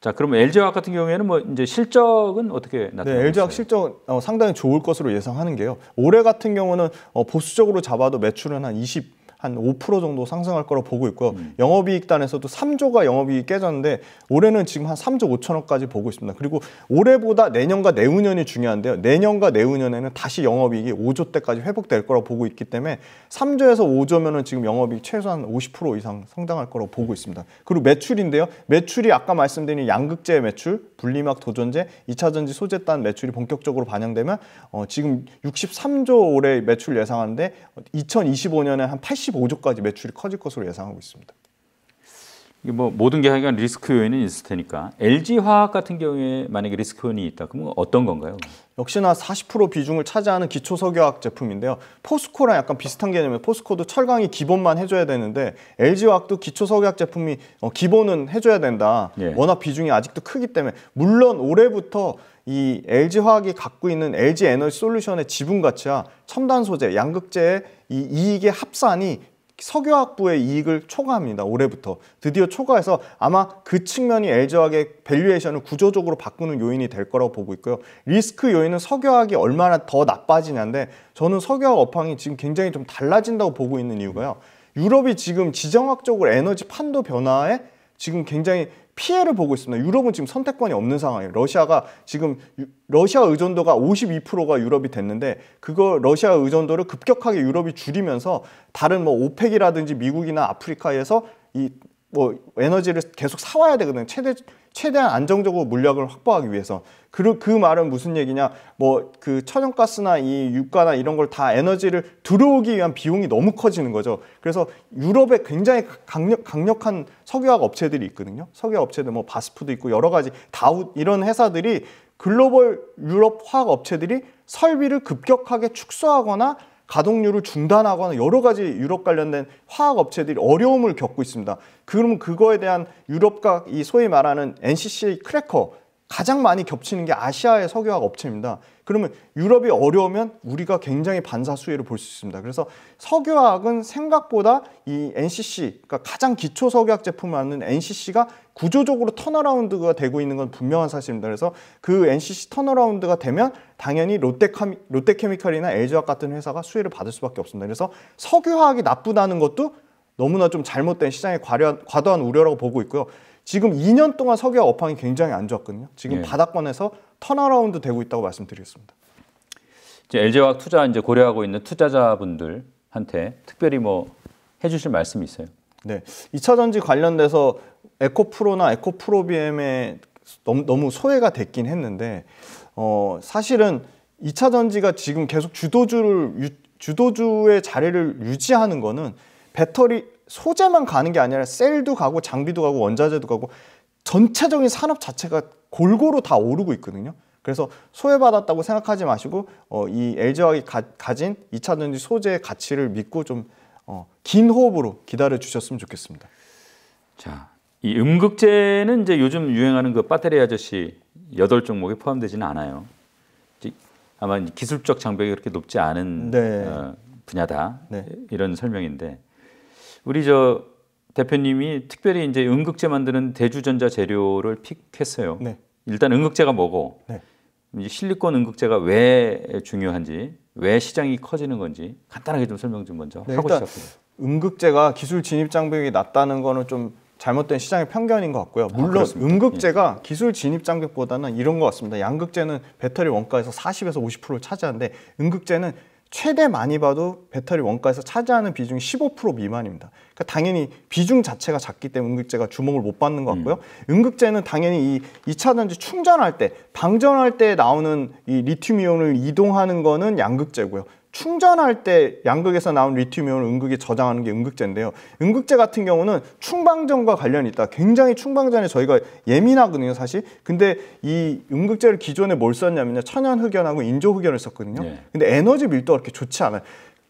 자, 그럼 LG화학 같은 경우에는 뭐 이제 실적은 어떻게 나타나요? 네, LG화학 실적 어, 상당히 좋을 것으로 예상하는 게요. 올해 같은 경우는 어, 보수적으로 잡아도 매출은 한 20. 한5% 정도 상승할 거로 보고 있고요. 음. 영업이익단에서도 3조가 영업이익 깨졌는데 올해는 지금 한 3조 5천억까지 보고 있습니다. 그리고 올해보다 내년과 내후년이 중요한데요. 내년과 내후년에는 다시 영업이익이 5조 대까지 회복될 거라고 보고 있기 때문에 3조에서 5조면은 지금 영업이익 최소한 50% 이상 성장할 거라고 보고 있습니다. 그리고 매출인데요. 매출이 아까 말씀드린 양극재 매출, 분리막 도전제 2차전지 소재단 매출이 본격적으로 반영되면 어, 지금 63조 올해 매출 예상하는데 2025년에 한 80. 15조까지 매출이 커질 것으로 예상하고 있습니다. 뭐 모든 게 하여간 리스크 요인은 있을 테니까 LG 화학 같은 경우에 만약에 리스크 요인이 있다 그러면 어떤 건가요? 역시나 40% 비중을 차지하는 기초 석유화학 제품인데요. 포스코랑 약간 비슷한 개념이에요. 포스코도 철강이 기본만 해줘야 되는데 LG화학도 기초 석유화학 제품이 어, 기본은 해줘야 된다. 예. 워낙 비중이 아직도 크기 때문에 물론 올해부터 이 LG화학이 갖고 있는 LG에너지 솔루션의 지분 가치와 첨단 소재, 양극재의 이 이익의 합산이 석유학부의 이익을 초과합니다. 올해부터. 드디어 초과해서 아마 그 측면이 LG화학의 밸류에이션을 구조적으로 바꾸는 요인이 될 거라고 보고 있고요. 리스크 요인은 석유학이 얼마나 더 나빠지냐인데 저는 석유학 업황이 지금 굉장히 좀 달라진다고 보고 있는 이유가요. 유럽이 지금 지정학적으로 에너지 판도 변화에 지금 굉장히 피해를 보고 있습니다. 유럽은 지금 선택권이 없는 상황이에요. 러시아가 지금 유, 러시아 의존도가 52%가 유럽이 됐는데 그걸 러시아 의존도를 급격하게 유럽이 줄이면서 다른 뭐 오펙이라든지 미국이나 아프리카에서 이뭐 에너지를 계속 사와야 되거든. 최대 최대한 안정적으로 물력을 확보하기 위해서. 그리고 그 말은 무슨 얘기냐? 뭐 그 천연가스나 이 유가나 이런 걸 다 에너지를 들어오기 위한 비용이 너무 커지는 거죠. 그래서 유럽에 굉장히 강력 강력한 석유화학 업체들이 있거든요. 석유 화학 업체들 뭐 바스프도 있고 여러 가지 다우 이런 회사들이 글로벌 유럽 화학 업체들이 설비를 급격하게 축소하거나 가동률을 중단하거나 여러 가지 유럽 관련된 화학 업체들이 어려움을 겪고 있습니다. 그럼 그거에 대한 유럽과 이 소위 말하는 NCC 크래커 가장 많이 겹치는 게 아시아의 석유화학 업체입니다. 그러면 유럽이 어려우면 우리가 굉장히 반사 수혜를 볼 수 있습니다. 그래서 석유화학은 생각보다 이 NCC, 그러니까 가장 기초 석유학 제품을 만든 NCC가 구조적으로 턴어라운드가 되고 있는 건 분명한 사실입니다. 그래서 그 NCC 턴어라운드가 되면 당연히 롯데캐미 롯데케미칼이나 LG화학 같은 회사가 수혜를 받을 수밖에 없습니다. 그래서 석유화학이 나쁘다는 것도 너무나 좀 잘못된 시장의 과도한 우려라고 보고 있고요. 지금 2년 동안 석유와 업황이 굉장히 안 좋았거든요. 지금 예. 바닥권에서 턴어라운드 되고 있다고 말씀드리겠습니다. 이제 LG화학 투자 이제 고려하고 있는 투자자분들한테 특별히 뭐 해주실 말씀이 있어요? 네, 2차 전지 관련돼서 에코프로나 에코프로비엠에 너무 소외가 됐긴 했는데 어, 사실은 2차 전지가 지금 계속 주도주를 유, 주도주의 자리를 유지하는 거는 배터리 소재만 가는 게 아니라 셀도 가고 장비도 가고 원자재도 가고 전체적인 산업 자체가 골고루 다 오르고 있거든요. 그래서 소외받았다고 생각하지 마시고 어, 이 LG화학이 가, 진 2차 전지 소재의 가치를 믿고 좀긴 어, 호흡으로 기다려 주셨으면 좋겠습니다. 자, 이 음극재는 이제 요즘 유행하는 그 배터리 아저씨 여덟 종목에 포함되지는 않아요. 아마 기술적 장벽이 그렇게 높지 않은 네. 어, 분야다 네. 이런 설명인데 우리 저 대표님이 특별히 이제 응극제 만드는 대주전자 재료를 픽했어요. 네. 일단 응극제가 뭐고 네. 이제 실리콘 응극제가 왜 중요한지 왜 시장이 커지는 건지 간단하게 좀 설명 좀 먼저 네, 하고 시작해요. 응극제가 기술 진입 장벽이 낮다는 거는 좀 잘못된 시장의 편견인 것 같고요. 물론 아, 음극재가 예. 기술 진입 장벽보다는 이런 것 같습니다. 양극제는 배터리 원가에서 40에서 50%를 차지하는데 응극제는 최대 많이 봐도 배터리 원가에서 차지하는 비중이 15% 미만입니다. 그러니까 당연히 비중 자체가 작기 때문에 응급제가 주목을 못 받는 것 같고요. 음. 음극재는 당연히 이 2차전지 충전할 때, 방전할 때 나오는 이 리튬이온을 이동하는 거는 양극재고요. 충전할 때 양극에서 나온 리튬이온을 음극이 저장하는 게 음극재인데요. 음극재 같은 경우는 충방전과 관련이 있다. 굉장히 충방전에 저희가 예민하거든요, 사실. 근데 이 음극재를 기존에 뭘 썼냐면요. 천연 흑연하고 인조 흑연을 썼거든요. 네. 근데 에너지 밀도가 그렇게 좋지 않아요.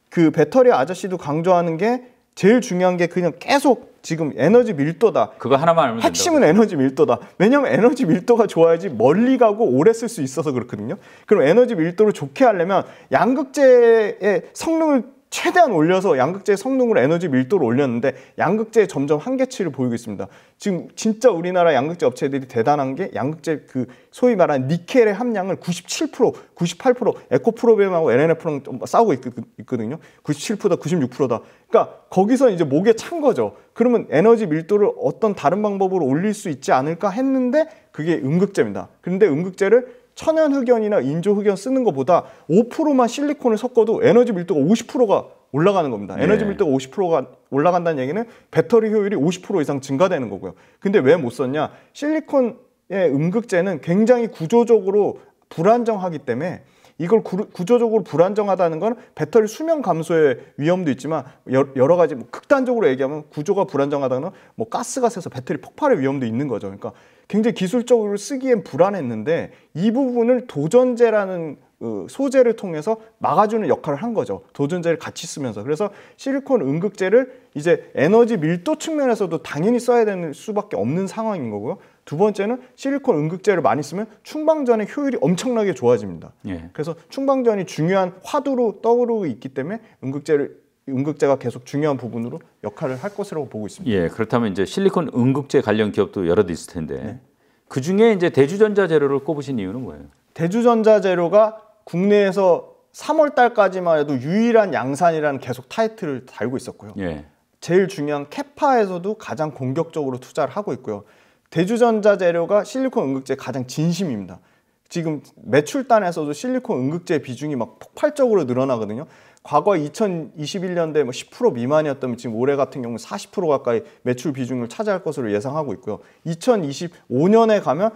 그 배터리 아저씨도 강조하는 게 제일 중요한 게 그냥 계속 지금 에너지 밀도다. 그거 하나만 알면 핵심은 된다고. 에너지 밀도다. 왜냐하면 에너지 밀도가 좋아야지 멀리 가고 오래 쓸 수 있어서 그렇거든요. 그럼 에너지 밀도를 좋게 하려면 양극재의 성능을 최대한 올려서 양극재 의 성능으로 에너지 밀도를 올렸는데 양극재 점점 한계치를 보이고 있습니다. 지금 진짜 우리나라 양극재 업체들이 대단한 게 양극재 그 소위 말하는 니켈의 함량을 97%, 98% 에코프로비엠하고 LNF랑 좀 싸우고 있, 있거든요. 97%다, 96%다. 그러니까 거기서 이제 목에 찬 거죠. 그러면 에너지 밀도를 어떤 다른 방법으로 올릴 수 있지 않을까 했는데 그게 음극재입니다. 그런데 음극재를 천연 흑연이나 인조 흑연 쓰는 것보다 5%만 실리콘을 섞어도 에너지 밀도가 50%가 올라가는 겁니다. 네. 에너지 밀도가 50%가 올라간다는 얘기는 배터리 효율이 50% 이상 증가되는 거고요. 근데 왜 못 썼냐? 실리콘의 음극재는 굉장히 구조적으로 불안정하기 때문에 이걸 구, 조적으로 불안정하다는 건 배터리 수명 감소의 위험도 있지만 여러 가지 뭐 극단적으로 얘기하면 구조가 불안정하다는 뭐 가스가 새서 배터리 폭발의 위험도 있는 거죠. 그러니까 굉장히 기술적으로 쓰기엔 불안했는데 이 부분을 도전제라는 어, 소재를 통해서 막아주는 역할을 한 거죠. 도전제를 같이 쓰면서. 그래서 실리콘 음극제를 이제 에너지 밀도 측면에서도 당연히 써야 되는 수밖에 없는 상황인 거고요. 두 번째는 실리콘 음극제를 많이 쓰면 충방전의 효율이 엄청나게 좋아집니다. 예. 그래서 충방전이 중요한 화두로 떠오르고 있기 때문에 음극제를 응급제가 계속 중요한 부분으로 역할을 할 것이라고 보고 있습니다. 예, 그렇다면 이제 실리콘 응급제 관련 기업도 여러 대 있을 텐데 네. 그 중에 이제 대주전자 재료를 꼽으신 이유는 뭐예요? 대주전자 재료가 국내에서 3월 달까지만 해도 유일한 양산이라는 계속 타이틀을 달고 있었고요. 예. 제일 중요한 캐파에서도 가장 공격적으로 투자를 하고 있고요. 대주전자 재료가 실리콘 응급제 가장 진심입니다. 지금 매출단에서도 실리콘 응급제 비중이 막 폭발적으로 늘어나거든요. 과거 2021년대 뭐10% 미만이었다면 지금 올해 같은 경우 는40% 가까이 매출 비중을 차지할 것으로 예상하고 있고요. 2025년에 가면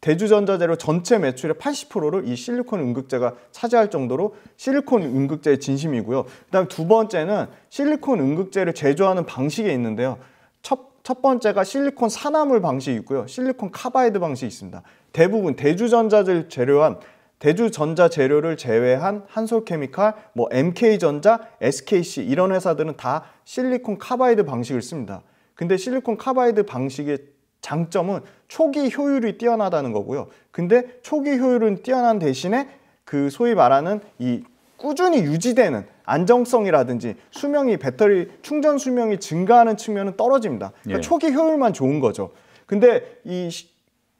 대주전자 재료 전체 매출의 80%를 이 실리콘 음극재가 차지할 정도로 실리콘 음극재의 진심이고요. 그다음 두 번째는 실리콘 음극재를 제조하는 방식에 있는데요. 첫, 첫 번째가 실리콘 산화물 방식이 있고요. 실리콘 카바이드 방식이 있습니다. 대부분 대주전자재를 재료한 대주전자재료를 제외한 한솔케미칼, 뭐 MK전자, SKC 이런 회사들은 다 실리콘 카바이드 방식을 씁니다. 근데 실리콘 카바이드 방식의 장점은 초기 효율이 뛰어나다는 거고요. 근데 초기 효율은 뛰어난 대신에 그 소위 말하는 이 꾸준히 유지되는 안정성이라든지 수명이 배터리 충전 수명이 증가하는 측면은 떨어집니다. 그러니까 예. 초기 효율만 좋은 거죠. 근데 이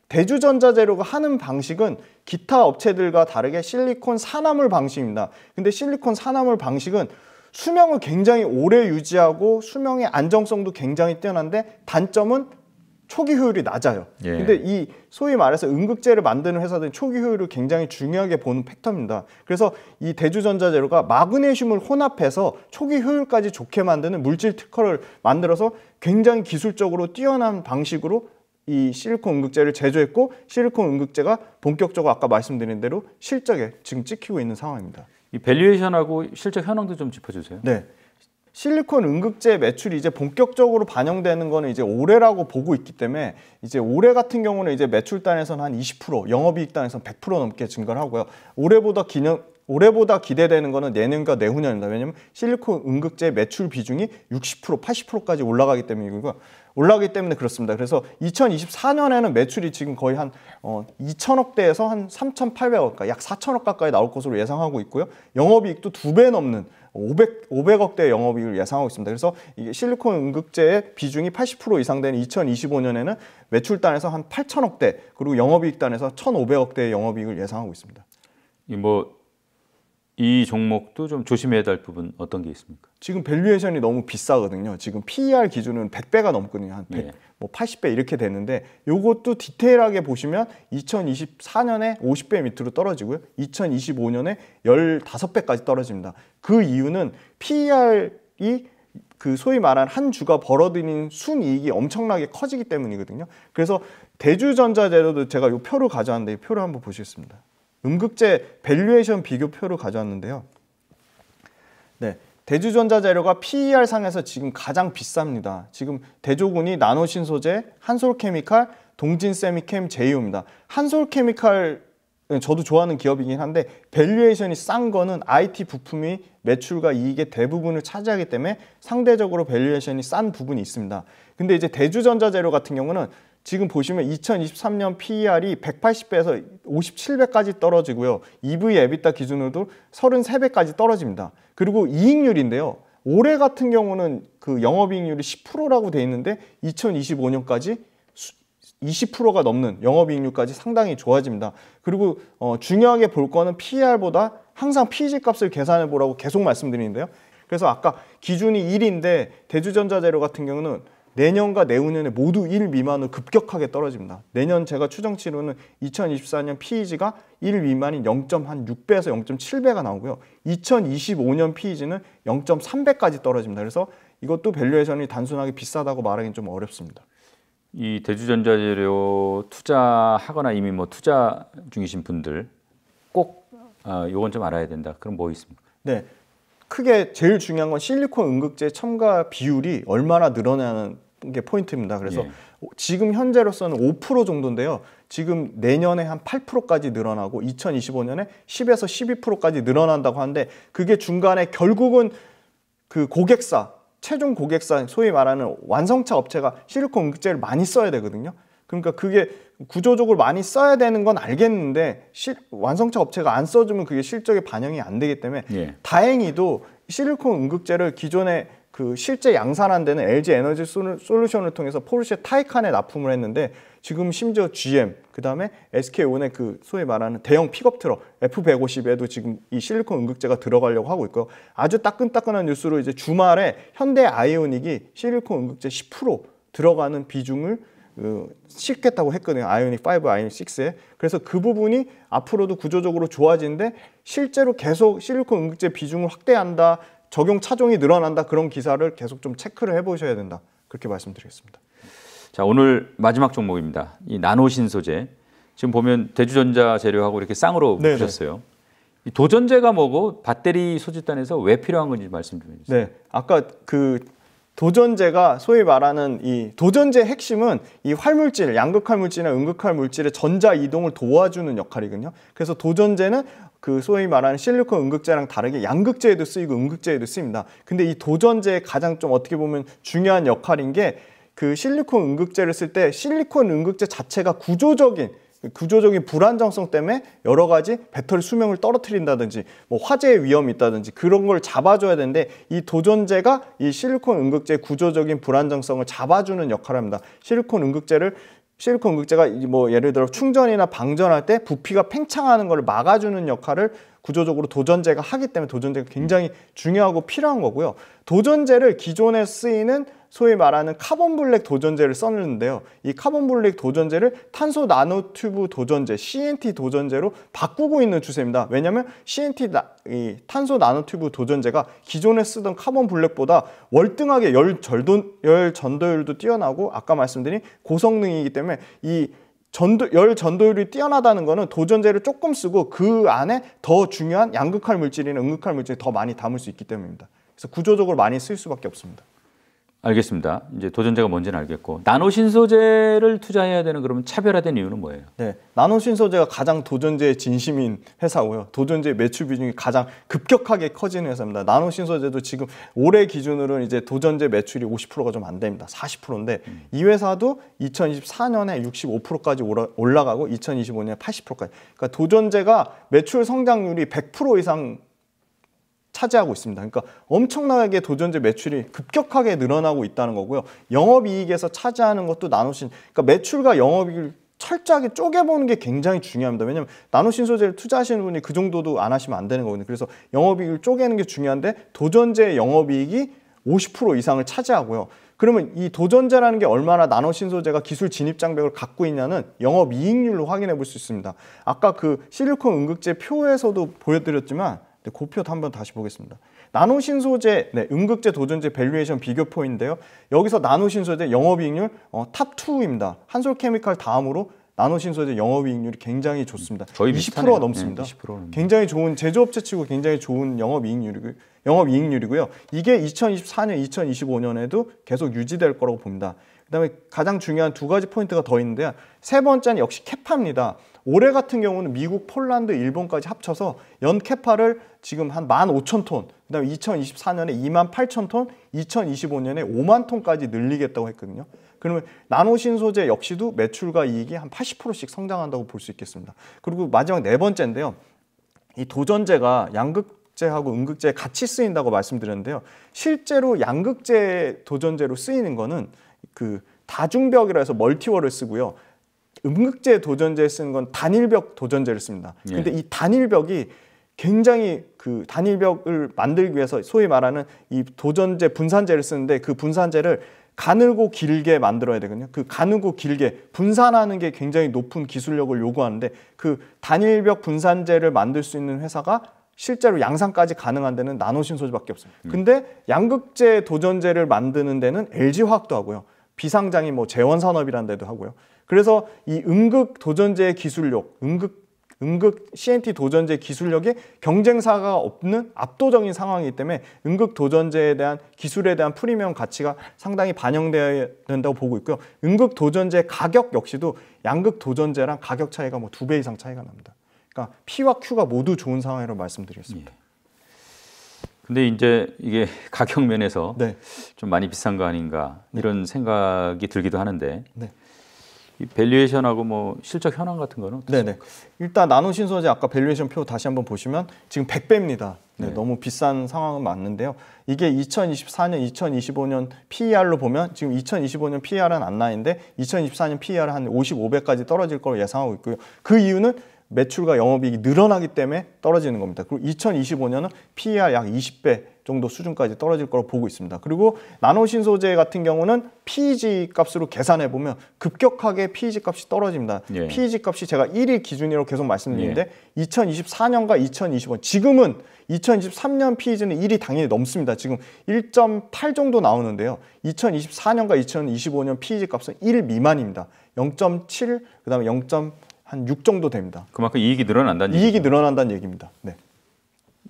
대주전자재료가 하는 방식은 기타 업체들과 다르게 실리콘 산화물 방식입니다. 근데 실리콘 산화물 방식은 수명을 굉장히 오래 유지하고 수명의 안정성도 굉장히 뛰어난데 단점은 초기 효율이 낮아요. 예. 근데 이 소위 말해서 응극제를 만드는 회사들은 초기 효율을 굉장히 중요하게 보는 팩터입니다. 그래서 이 대주전자재료가 마그네슘을 혼합해서 초기 효율까지 좋게 만드는 물질 특허를 만들어서 굉장히 기술적으로 뛰어난 방식으로 이 실리콘 응극제를 제조했고 실리콘 응극제가 본격적으로 아까 말씀드린 대로 실적에 지금 찍히고 있는 상황입니다. 이 밸류에이션하고 실적 현황도 좀 짚어주세요. 네. 실리콘 응급제 매출이 이제 본격적으로 반영되는 거는 이제 올해라고 보고 있기 때문에 이제 올해 같은 경우는 이제 매출단에서는 한 20%, 영업이익단에서는 100% 넘게 증가를 하고요. 올해보다 기념 올해보다 기대되는 거는 내년과 내후년입니다. 왜냐면 실리콘 응급제 매출 비중이 60% 80%까지 올라가기 때문이고요. 올라오기 때문에 그렇습니다. 그래서 2024년에는 매출이 지금 거의 한 2천억대에서 어, 한 3,800억 가까이, 약 4천억 가까이 나올 것으로 예상하고 있고요. 영업이익도 두 배 넘는 500, 500억대 영업이익을 예상하고 있습니다. 그래서 이게 실리콘 응급제의 비중이 80% 이상 되는 2025년에는 매출단에서 한 8천억대, 그리고 영업이익단에서 1,500억대의 영업이익을 예상하고 있습니다. 뭐이 종목도 좀 조심해야 될 부분 어떤 게 있습니까? 지금 밸류에이션이 너무 비싸거든요. 지금 PER 기준은 100배가 넘거든요. 한 100, 예. 뭐 80배 이렇게 되는데 요것도 디테일하게 보시면 2024년에 50배 밑으로 떨어지고요. 2025년에 15배까지 떨어집니다. 그 이유는 PER이 그 소위 말한 한 주가 벌어들인 순이익이 엄청나게 커지기 때문이거든요. 그래서 대주전자제도도 제가 이 표를 가져왔는데 이 표를 한번 보시겠습니다. 음극재 밸류에이션 비교표를 가져왔는데요. 네, 대주전자 재료가 PER 상에서 지금 가장 비쌉니다. 지금 대조군이 나노신 소재, 한솔케미칼, 동진세미캠, 제이오입니다. 한솔케미칼 네, 저도 좋아하는 기업이긴 한데 밸류에이션이 싼 거는 IT 부품이 매출과 이익의 대부분을 차지하기 때문에 상대적으로 밸류에이션이 싼 부분이 있습니다. 근데 이제 대주전자 재료 같은 경우는 지금 보시면 2023년 PER이 180배에서 57배까지 떨어지고요. EV 에비타 기준으로도 33배까지 떨어집니다. 그리고 이익률인데요. 올해 같은 경우는 그 영업이익률이 10%라고 돼 있는데 2025년까지 20%가 넘는 영업이익률까지 상당히 좋아집니다. 그리고 어, 중요하게 볼 거는 PER보다 항상 p e g 값을 계산해 보라고 계속 말씀드리는데요. 그래서 아까 기준이 1인데 대주전자재료 같은 경우는 내년과 내후년에 모두 1 미만으로 급격하게 떨어집니다. 내년 제가 추정치로는 2024년 PEG가 1 미만인 0.6배에서 0.7배가 나오고요. 2025년 PEG는 0.3배까지 떨어집니다. 그래서 이것도 밸류에이션이 단순하게 비싸다고 말하기는 좀 어렵습니다. 이 대주전자재료 투자하거나 이미 뭐 투자 중이신 분들 꼭이건좀 아, 알아야 된다. 그럼 뭐 있습니까? 네. 크게 제일 중요한 건 실리콘 응극제 첨가 비율이 얼마나 늘어나는 게 포인트입니다. 그래서 예. 지금 현재로서는 5% 정도인데요. 지금 내년에 한 8%까지 늘어나고 2025년에 10에서 12%까지 늘어난다고 하는데 그게 중간에 결국은 그 고객사, 최종 고객사 소위 말하는 완성차 업체가 실리콘 응급제를 많이 써야 되거든요. 그러니까 그게 구조적으로 많이 써야 되는 건 알겠는데 실, 완성차 업체가 안 써주면 그게 실적에 반영이 안 되기 때문에 예. 다행히도 실리콘 응급제를 기존에 그 실제 양산한 데는 LG 에너지 솔루션을 통해서 포르쉐 타이칸에 납품을 했는데 지금 심지어 GM 그다음에 SK 온의 그 소위 말하는 대형 픽업 트럭 F150에도 지금 이 실리콘 음극재가 들어가려고 하고 있고 아주 따끈따끈한 뉴스로 이제 주말에 현대 아이오닉이 실리콘 음극재 10% 들어가는 비중을 그 싣겠다고 했거든요. 아이오닉 5, 아이오닉 6에. 그래서 그 부분이 앞으로도 구조적으로 좋아지는데 실제로 계속 실리콘 음극재 비중을 확대한다 적용 차종이 늘어난다 그런 기사를 계속 좀 체크를 해보셔야 된다 그렇게 말씀드리겠습니다. 자 오늘 마지막 종목입니다. 이 나노신 소재 지금 보면 대주전자 재료하고 이렇게 쌍으로 네네. 붙였어요. 네. 이 도전제가 뭐고 배터리 소집단에서 왜 필요한 건지 말씀 좀 해주세요. 네, 아까 그 도전제가 소위 말하는 이 도전제의 핵심은 이 활물질, 양극할 물질이나 음극할 물질의 전자 이동을 도와주는 역할이군요 그래서 도전제는 그 소위 말하는 실리콘 음극제랑 다르게 양극제에도 쓰이고 음극제에도 쓰입니다. 근데 이 도전제의 가장 좀 어떻게 보면 중요한 역할인 게 그 실리콘 음극제를 쓸 때 실리콘 음극제 자체가 구조적인 구조적인 불안정성 때문에 여러 가지 배터리 수명을 떨어뜨린다든지 뭐 화재 위험이 있다든지 그런 걸 잡아줘야 되는데 이 도전제가 이 실리콘 응극제 구조적인 불안정성을 잡아주는 역할을 합니다. 실리콘 응극제를 실리콘 응극제가 뭐 예를 들어 충전이나 방전할 때 부피가 팽창하는 걸 막아주는 역할을 구조적으로 도전제가 하기 때문에 도전제가 굉장히 음. 중요하고 필요한 거고요. 도전제를 기존에 쓰이는 소위 말하는 카본 블랙 도전제를 썼는데요. 이 카본 블랙 도전제를 탄소 나노튜브 도전제, CNT 도전제로 바꾸고 있는 추세입니다. 왜냐하면 CNT 나, 이 탄소 나노튜브 도전제가 기존에 쓰던 카본 블랙보다 월등하게 열, 절도, 열 전도율도 뛰어나고 아까 말씀드린 고성능이기 때문에 이 전도, 열 전도율이 뛰어나다는 것은 도전제를 조금 쓰고 그 안에 더 중요한 양극할 물질이나 음극할 물질이 더 많이 담을 수 있기 때문입니다. 그래서 구조적으로 많이 쓸 수밖에 없습니다. 알겠습니다. 이제 도전제가 뭔지는 알겠고 나노 신소재를 투자해야 되는 그러면 차별화된 이유는 뭐예요? 네, 나노 신소재가 가장 도전제의 진심인 회사고요. 도전제 매출 비중이 가장 급격하게 커지는 회사입니다. 나노 신소재도 지금 올해 기준으로는 이제 도전제 매출이 50%가 좀 안 됩니다. 40%인데 음. 이 회사도 2024년에 65%까지 올라가고 2025년에 80%까지. 그러니까 도전제가 매출 성장률이 100% 이상 차지하고 있습니다. 그러니까 엄청나게 도전제 매출이 급격하게 늘어나고 있다는 거고요. 영업이익에서 차지하는 것도 나노신, 그러니까 매출과 영업이익을 철저하게 쪼개보는 게 굉장히 중요합니다. 왜냐하면 나노신소재를 투자하시는 분이 그 정도도 안 하시면 안 되는 거거든요. 그래서 영업이익을 쪼개는 게 중요한데 도전제 영업이익이 50% 이상을 차지하고요. 그러면 이 도전제라는 게 얼마나 나노 신소재가 기술 진입 장벽을 갖고 있냐는 영업 이익률로 확인해 볼 수 있습니다. 아까 그 실리콘 응극제 표에서도 보여드렸지만 네, 그 표도 한번 다시 보겠습니다. 나노신소재, 네, 음극재, 도전재, 밸류에이션 비교포인데요 여기서 나노신소재 영업이익률 어, 탑2입니다. 한솔케미칼 다음으로 나노신소재 영업이익률이 굉장히 좋습니다. 거의 20%가 넘습니다. 네, 20%는... 굉장히 좋은 제조업체치고 굉장히 좋은 영업이익률이고 영업이익률이고요. 이게 2024년, 2025년에도 계속 유지될 거라고 봅니다. 그다음에 가장 중요한 두 가지 포인트가 더 있는데요. 세 번째는 역시 캐파입니다. 올해 같은 경우는 미국, 폴란드, 일본까지 합쳐서 연 캐파를 지금 한 15,000톤, 그 다음에 2024년에 28,000톤, 2025년에 5만 톤까지 늘리겠다고 했거든요. 그러면 나노신소재 역시도 매출과 이익이 한 80%씩 성장한다고 볼 수 있겠습니다. 그리고 마지막 네 번째인데요. 이 도전제가 양극재하고 음극재 같이 쓰인다고 말씀드렸는데요. 실제로 양극재 도전제로 쓰이는 거는 그 다중벽이라 해서 멀티월을 쓰고요. 음극재 도전제에 쓰는 건 단일벽 도전제를 씁니다. 예. 근데 이 단일벽이 굉장히 그 단일벽을 만들기 위해서 소위 말하는 이 도전제 분산제를 쓰는데 그 분산제를 가늘고 길게 만들어야 되거든요. 그 가늘고 길게 분산하는 게 굉장히 높은 기술력을 요구하는데 그 단일벽 분산제를 만들 수 있는 회사가 실제로 양산까지 가능한 데는 나노신소재밖에 없습니다. 음. 근데 양극재 도전제를 만드는 데는 LG화학도 하고요. 비상장이 뭐 재원산업이라는 데도 하고요. 그래서 이 응급 도전제의 기술력, 응급 응급 CNT 도전제 기술력이 경쟁사가 없는 압도적인 상황이기 때문에 응급 도전제에 대한 기술에 대한 프리미엄 가치가 상당히 반영되어야 된다고 보고 있고요. 응급 도전제 가격 역시도 양극 도전제랑 가격 차이가 뭐 두 배 이상 차이가 납니다. 그러니까 P와 Q가 모두 좋은 상황이라고 말씀드리겠습니다. 예. 근데 이제 이게 가격 면에서 네. 좀 많이 비싼 거 아닌가 이런 네. 생각이 들기도 하는데 네. 이 밸류에이션하고 뭐 실적 현황 같은 거는 네네 일단 나노 신소재 아까 밸류에이션 표 다시 한번 보시면 지금 100배입니다. 네, 네. 너무 비싼 상황은 맞는데요. 이게 2024년, 2025년 PER로 보면 지금 2025년 PER은 안 나인데 2024년 PER은 한 55배까지 떨어질 걸로 예상하고 있고요. 그 이유는 매출과 영업이익이 늘어나기 때문에 떨어지는 겁니다. 그리고 2025년은 PER 약 20배 정도 수준까지 떨어질 거로 보고 있습니다. 그리고 나노신소재 같은 경우는 PEG 값으로 계산해 보면 급격하게 PEG 값이 떨어집니다. 예. PEG 값이 제가 1일 기준으로 계속 말씀드리는데 예. 2024년과 2025년 지금은 2023년 PEG는 1이 당연히 넘습니다. 지금 1.8 정도 나오는데요. 2024년과 2025년 PEG 값은 1 미만입니다. 0.7 그다음에 0 6 정도 됩니다. 그만큼 이익이 늘어난다는 이익이 얘기죠. 늘어난다는 얘기입니다. 네.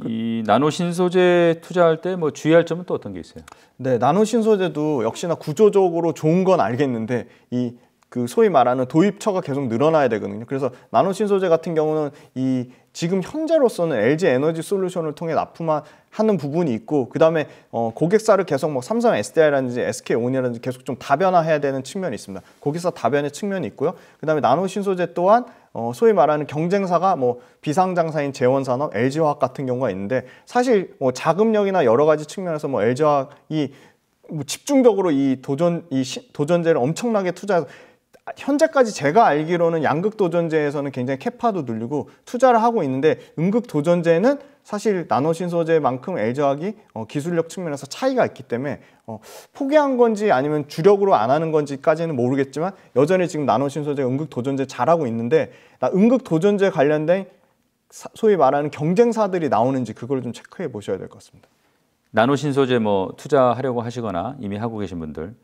이 나노 신소재 투자할 때 뭐 주의할 점은 또 어떤 게 있어요? 네, 나노 신소재도 역시나 구조적으로 좋은 건 알겠는데 이 그 소위 말하는 도입처가 계속 늘어나야 되거든요. 그래서 나노 신소재 같은 경우는 이 지금 현재로서는 LG 에너지 솔루션을 통해 납품하는 부분이 있고 그 다음에 어, 고객사를 계속 뭐 삼성 SDI라든지 SK온이라든지 계속 좀 다변화해야 되는 측면이 있습니다. 고객사 다변의 측면이 있고요. 그 다음에 나노신소재 또한 어, 소위 말하는 경쟁사가 뭐 비상장사인 재원산업, LG화학 같은 경우가 있는데 사실 뭐 자금력이나 여러 가지 측면에서 뭐 LG화학이 뭐 집중적으로 이 도전 이 도전제를 엄청나게 투자해서 현재까지 제가 알기로는 양극 도전제에서는 굉장히 캐파도 늘리고 투자를 하고 있는데 음극 도전제는 사실 나노 신소재만큼 애 g 하기 어, 기술력 측면에서 차이가 있기 때문에 어, 포기한 건지 아니면 주력으로 안 하는 건지까지는 모르겠지만 여전히 지금 나노 신소재 음극 도전제 잘하고 있는데 나 음극 도전제 관련된 사, 소위 말하는 경쟁사들이 나오는지 그걸 좀 체크해 보셔야 될 것 같습니다. 나노 신소재 뭐 투자하려고 하시거나 이미 하고 계신 분들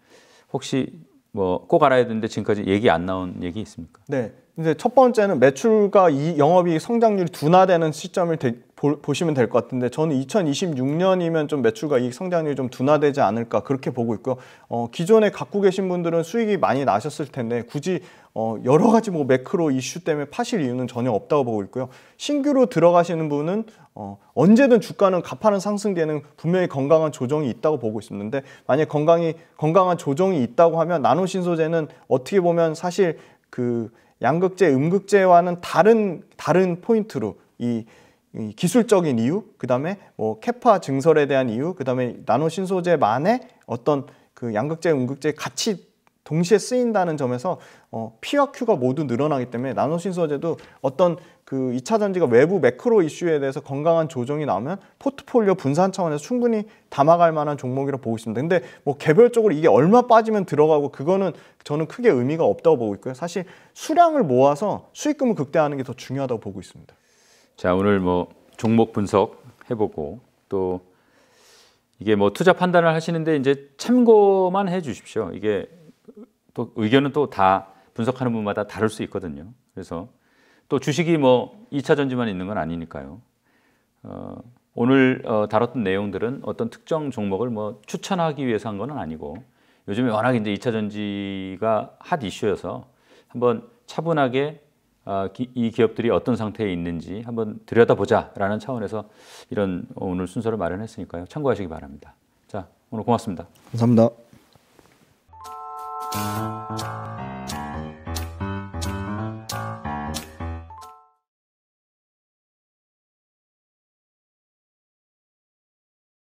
혹시 뭐꼭 알아야 되는데 지금까지 얘기 안 나온 얘기 있습니까? 네. 이제 첫 번째는 매출과 이 영업이익 성장률이 둔화되는 시점을 되, 보, 시면 될 것 같은데 저는 2026년이면 좀 매출과 이익 성장률이 좀 둔화되지 않을까 그렇게 보고 있고요. 어, 기존에 갖고 계신 분들은 수익이 많이 나셨을 텐데 굳이 어, 여러 가지 뭐 매크로 이슈 때문에 파실 이유는 전혀 없다고 보고 있고요. 신규로 들어가시는 분은 어, 언제든 주가는 가파른 상승되는 분명히 건강한 조정이 있다고 보고 있었는데 만약 건강이 건강한 조정이 있다고 하면 나노 신소재는 어떻게 보면 사실 그 양극재, 음극재와는 다른 다른 포인트로 이, 이 기술적인 이유, 그 다음에 뭐케파 증설에 대한 이유, 그 다음에 나노 신소재만의 어떤 그 양극재, 음극재 같이 동시에 쓰인다는 점에서 어, P와 Q가 모두 늘어나기 때문에 나노 신소재도 어떤 그 2차 전지가 외부 매크로 이슈에 대해서 건강한 조정이 나오면 포트폴리오 분산 차원에서 충분히 담아갈 만한 종목이라고 보고 있습니다. 근데 뭐 개별적으로 이게 얼마 빠지면 들어가고 그거는 저는 크게 의미가 없다고 보고 있고요. 사실 수량을 모아서 수익금을 극대화하는 게 더 중요하다고 보고 있습니다. 자, 오늘 뭐 종목 분석 해보고 또 이게 뭐 투자 판단을 하시는데 이제 참고만 해 주십시오. 이게 또 의견은 또 다 분석하는 분마다 다를 수 있거든요. 그래서 또 주식이 뭐 2차 전지만 있는 건 아니니까요. 어, 오늘 어, 다뤘던 내용들은 어떤 특정 종목을 뭐 추천하기 위해서 한 거는 아니고 요즘에 워낙 이제 2차 전지가 핫 이슈여서 한번 차분하게 어, 기, 이 기업들이 어떤 상태에 있는지 한번 들여다보자라는 차원에서 이런 오늘 순서를 마련했으니까요. 참고하시기 바랍니다. 자, 오늘 고맙습니다. 감사합니다.